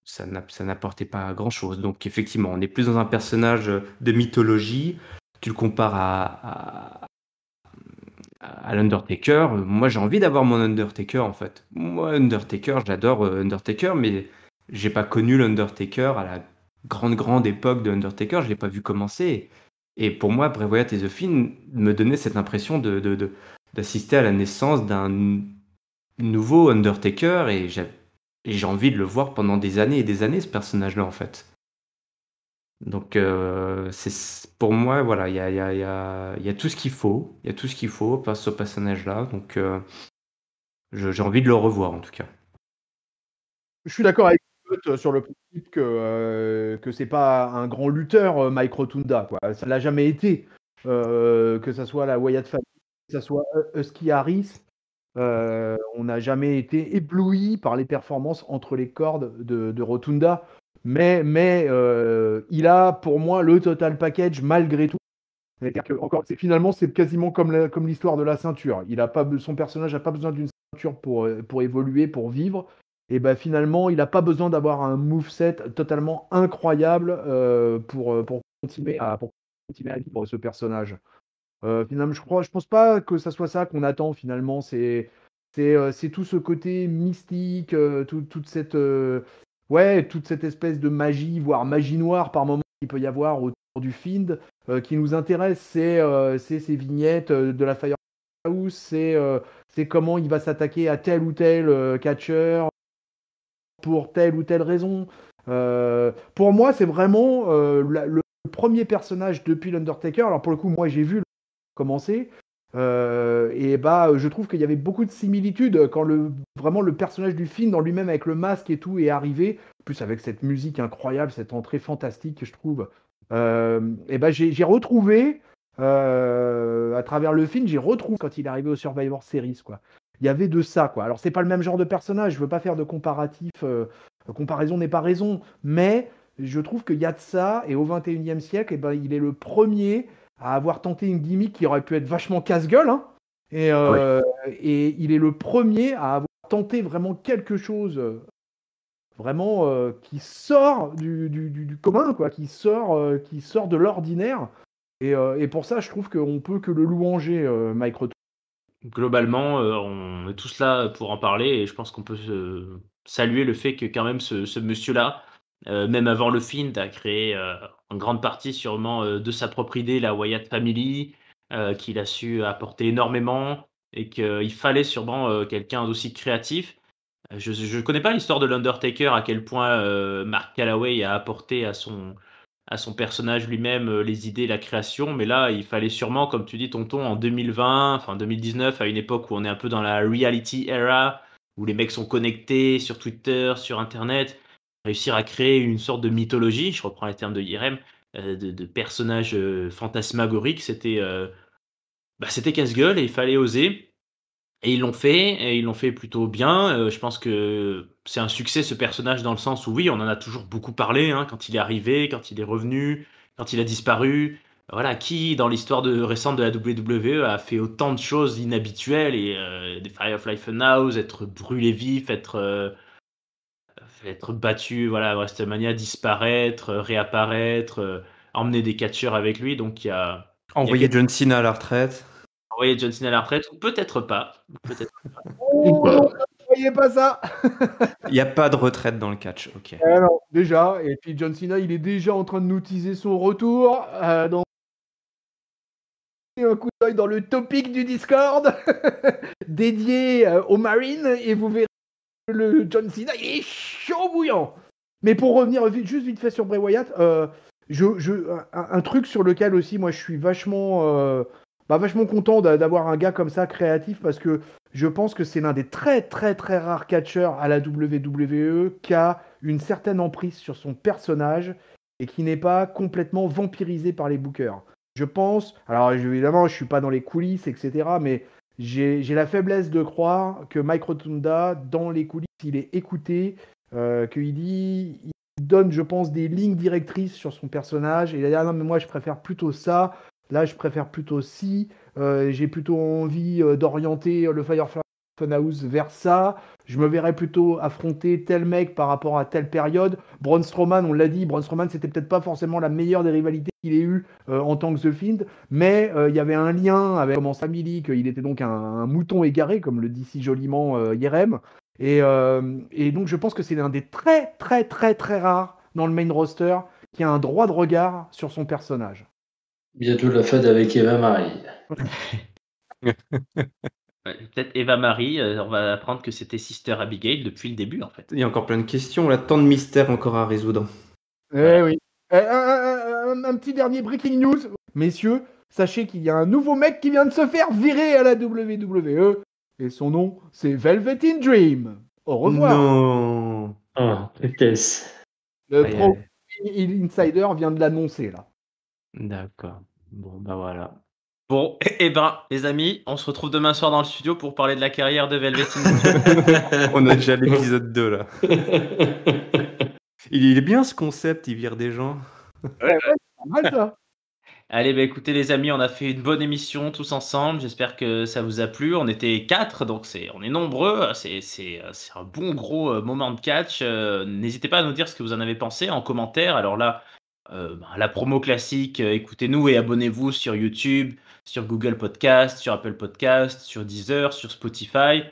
S4: ça n'apportait pas grand chose. Donc effectivement, on est plus dans un personnage de mythologie. Tu le compares à, l'Undertaker. Moi, j'ai envie d'avoir mon Undertaker en fait. Moi, Undertaker, j'adore euh, Undertaker, mais j'ai pas connu l'Undertaker à la grande grande époque de Undertaker. Je l'ai pas vu commencer. Et pour moi, Brevoyat et The Fiend me donnaient cette impression de, d'assister à la naissance d'un nouveau Undertaker et j'ai, j'ai envie de le voir pendant des années et des années ce personnage-là en fait. Donc euh, c'est pour moi voilà il y a, y, a, y a, tout ce qu'il faut il y a tout ce qu'il faut pour ce personnage-là donc euh, j'ai envie de le revoir en tout cas.
S2: Je suis d'accord avec euh, sur le principe que, euh, que c'est pas un grand lutteur, euh, Mike Rotunda. Quoi. Ça ne l'a jamais été. que ça soit la Wyatt Family, que ça soit Husky Harris, on n'a jamais été ébloui par les performances entre les cordes de, Rotunda. Mais, mais il a pour moi le total package malgré tout. encore, finalement, c'est quasiment comme, comme l'histoire de la ceinture. Il a pas, son personnage a pas besoin d'une ceinture pour, pour évoluer, pour vivre et ben finalement, il n'a pas besoin d'avoir un moveset totalement incroyable euh, pour, euh, pour, continuer à, pour continuer à vivre ce personnage. Euh, finalement, je crois, je pense pas que ça soit ça qu'on attend finalement. C'est c'est tout ce côté mystique, toute cette ouais, toute cette espèce de magie, voire magie noire par moment qu'il peut y avoir autour du Find qui nous intéresse. C'est ces vignettes de la Firehouse, c'est c'est comment il va s'attaquer à tel ou tel catcher pour telle ou telle raison. Euh, pour moi, c'est vraiment euh, le premier personnage depuis l'Undertaker. Alors pour le coup, moi j'ai vu le commencer. Euh, et bah, je trouve qu'il y avait beaucoup de similitudes quand vraiment le personnage du film dans lui-même avec le masque et tout est arrivé, plus avec cette musique incroyable, cette entrée fantastique, je trouve. et bah, j'ai retrouvé à travers le film, j'ai retrouvé quand il est arrivé au Survivor Series, quoi il y avait de ça, quoi. Alors, c'est pas le même genre de personnage, je veux pas faire de comparatif, euh, comparaison n'est pas raison, mais je trouve qu'il y a de ça, et au 21e siècle, eh ben, il est le premier à avoir tenté une gimmick qui aurait pu être vachement casse-gueule, hein. et, euh, et il est le premier à avoir tenté vraiment quelque chose vraiment euh, qui sort du, commun, quoi, qui sort, qui sort de l'ordinaire. Et, pour ça, je trouve qu'on peut que le louanger, Mike Retour
S1: globalement, euh, on est tous là pour en parler et je pense qu'on peut euh, saluer le fait que quand même ce, monsieur-là, euh, même avant le film, a créé en grande partie sûrement de sa propre idée la Wyatt Family, qu'il a su apporter énormément et qu'il fallait sûrement quelqu'un d'aussi créatif. Je ne connais pas l'histoire de l'Undertaker, à quel point Mark Calloway a apporté à son, à son personnage lui-même, euh, les idées, la création. Mais là, il fallait sûrement, comme tu dis, tonton, en 2020, enfin 2019, à une époque où on est un peu dans la reality era, où les mecs sont connectés sur Twitter, sur Internet, réussir à créer une sorte de mythologie, je reprends les termes de Irem, euh, de, personnages euh, fantasmagoriques, c'était bah, c'était casse-gueule et il fallait oser. Et ils l'ont fait, et ils l'ont fait plutôt bien. Euh, je pense que c'est un succès ce personnage dans le sens où oui, on en a toujours beaucoup parlé hein, quand il est arrivé, quand il est revenu, quand il a disparu. Voilà, qui dans l'histoire récente de la WWE a fait autant de choses inhabituelles et of euh, des and house, être brûlé vif, être euh, être battu, voilà, WrestleMania disparaître, réapparaître, emmener des catcheurs avec lui, donc il y a
S4: envoyer John Cena à la retraite.
S1: Voyez John Cena à la retraite,
S4: peut-être pas. Peut-être pas. Oh,
S2: voyez pas ça
S4: Il n'y a pas de retraite dans le catch, ok.
S2: Alors, eh déjà, et puis John Cena, il est déjà en train de nous teaser son retour. Euh, un coup d'œil dans le topic du Discord [laughs] dédié euh, aux Marines, et vous verrez que le John Cena est chaud bouillant. Mais pour revenir juste vite fait sur Bray Wyatt, euh, je, un, truc sur lequel aussi, moi, je suis vachement bah, vachement content d'avoir un gars comme ça créatif parce que je pense que c'est l'un des très très très rares catcheurs à la WWE qui a une certaine emprise sur son personnage et qui n'est pas complètement vampirisé par les bookers. Je pense, alors évidemment je suis pas dans les coulisses, etc. Mais j'ai la faiblesse de croire que Mike Rotunda, dans les coulisses, il est écouté, euh, qu'il dit, il donne, je pense, des lignes directrices sur son personnage. Et là ah non, mais moi je préfère plutôt ça Là, je préfère plutôt si. Euh, j'ai plutôt envie euh, d'orienter le Firefly Funhouse vers ça. Je me verrais plutôt affronter tel mec par rapport à telle période. Braun Strowman, on l'a dit, Braun Strowman, c'était peut-être pas forcément la meilleure des rivalités qu'il ait eu euh, en tant que The Fiend, mais il y avait un lien avec comment Samili, qu'il était donc un, mouton égaré, comme le dit si joliment euh, Yerem. Et, et, donc je pense que c'est l'un des très très très très rares dans le main roster qui a un droit de regard sur son personnage.
S3: Bientôt la fête avec Eva Marie.
S2: [laughs]
S1: Peut-être Eva Marie, euh, on va apprendre que c'était Sister Abigail depuis le début en fait.
S4: Il y a encore plein de questions, là, tant de mystères encore à résoudre.
S2: Eh oui. Eh, un, petit dernier breaking news, messieurs. Sachez qu'il y a un nouveau mec qui vient de se faire virer à la WWE et son nom c'est Velvet in Dream. Au revoir.
S3: Oh, ce
S2: Le pro Insider vient de l'annoncer là.
S4: D'accord. Bon, ben voilà.
S1: Bon, et, eh, eh ben, les amis, on se retrouve demain soir dans le studio pour parler de la carrière de Velvetine.
S4: [laughs] on a déjà [laughs] l'épisode 2 là. il, est bien ce concept, il vire des gens.
S1: Ouais, ouais, ça. [laughs] Allez, ben écoutez les amis, on a fait une bonne émission tous ensemble. J'espère que ça vous a plu. On était quatre, donc c'est, on est nombreux. Ah, euh, c'est, un bon gros euh, moment de catch. Euh, n'hésitez pas à nous dire ce que vous en avez pensé en commentaire. Alors là, euh, ben, la promo classique, euh, écoutez-nous et abonnez-vous sur YouTube, sur Google Podcast, sur Apple Podcast, sur Deezer, sur Spotify.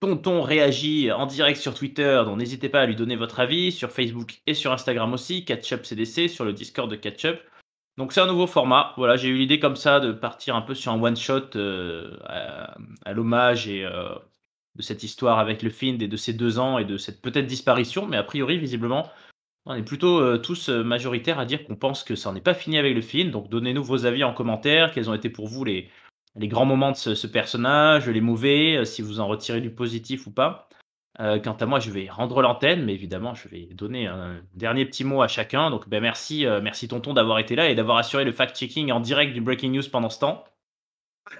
S1: Tonton réagit en direct sur Twitter, donc n'hésitez pas à lui donner votre avis, sur Facebook et sur Instagram aussi, CatchUp CDC, sur le Discord de CatchUp. Donc c'est un nouveau format, voilà, j'ai eu l'idée comme ça de partir un peu sur un one-shot euh, à, l'hommage et de cette histoire avec le Find et de ces deux ans et de cette peut-être disparition, mais a priori, visiblement, on est plutôt euh, tous euh, majoritaires à dire qu'on pense que ça n'est pas fini avec le film. Donc donnez-nous vos avis en commentaire. Quels ont été pour vous les, les grands moments de ce, personnage, les mauvais, euh, si vous en retirez du positif ou pas. quant à moi, je vais rendre l'antenne, mais évidemment, je vais donner un dernier petit mot à chacun. Donc ben, merci, merci Tonton d'avoir été là et d'avoir assuré le fact-checking en direct du Breaking News pendant ce temps.
S2: [laughs]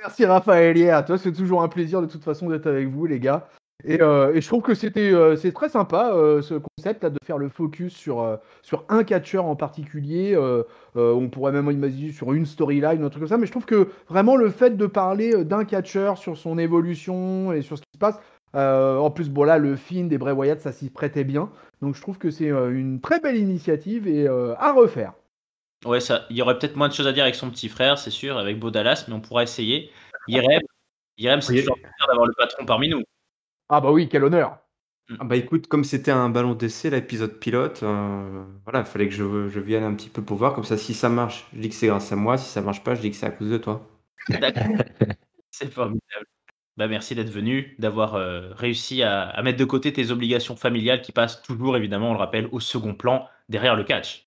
S2: Merci Raphaël, à toi c'est toujours un plaisir de toute façon d'être avec vous les gars. Euh, et, je trouve que c'était euh, c'est très sympa euh, ce concept là de faire le focus sur sur un catcheur en particulier. on pourrait même imaginer sur une storyline, un truc comme ça. Mais je trouve que vraiment le fait de parler d'un catcheur sur son évolution et sur ce qui se passe. en plus, bon le film des Bray Wyatt, ça s'y prêtait bien. Donc je trouve que c'est une très belle initiative et à refaire.
S1: Ouais, ça, il y aurait peut-être moins de choses à dire avec son petit frère, c'est sûr, avec Baudalas mais on pourra essayer. Irem, c'est toujours d'avoir le patron parmi nous.
S4: Ah bah oui, quel honneur. Mm. Ah bah écoute, comme c'était un ballon d'essai, l'épisode pilote, euh, voilà, il fallait que je, vienne un petit peu pour voir. Comme ça, si ça marche, je dis que c'est grâce à moi. Si ça marche pas, je dis que c'est à cause de toi.
S1: D'accord, [laughs] c'est formidable. Bah merci d'être venu, d'avoir euh, réussi à, mettre de côté tes obligations familiales
S4: qui passent toujours, évidemment, on le rappelle, au second plan derrière le catch.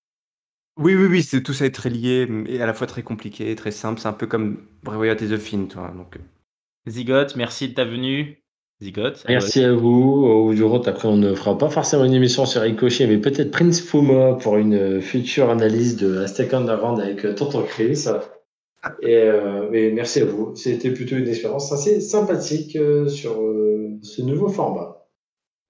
S4: Oui, oui, oui, c'est, tout ça est très lié et à la fois très compliqué, très simple. C'est un peu comme Brevoyat et The Fin, toi. Donc...
S1: Euh. merci de ta venue. Merci
S3: à vous. Au après, on ne fera pas forcément une émission sur Ricochet, mais peut-être Prince Fuma pour une euh, future analyse de Aztec Underground avec euh, Tonton Chris. Et, euh, mais merci à vous. C'était plutôt une expérience assez sympathique sur ce nouveau format.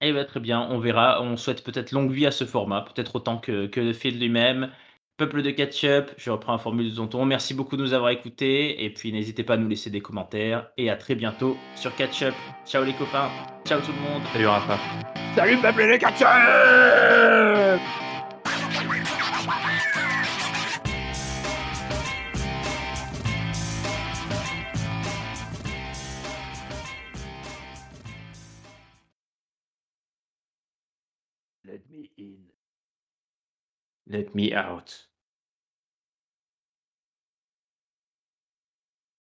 S1: Eh bien, très bien. On verra. On souhaite peut-être longue vie à ce format, peut-être autant que, que le film lui-même. Peuple de Ketchup, je reprends la formule de Tonton. Merci beaucoup de nous avoir écoutés. Et puis n'hésitez pas à nous laisser des commentaires. Et à très bientôt sur Ketchup. Ciao les copains. Ciao tout le monde. Salut Rafa.
S2: Salut peuple de
S3: Ketchup
S4: Let me out.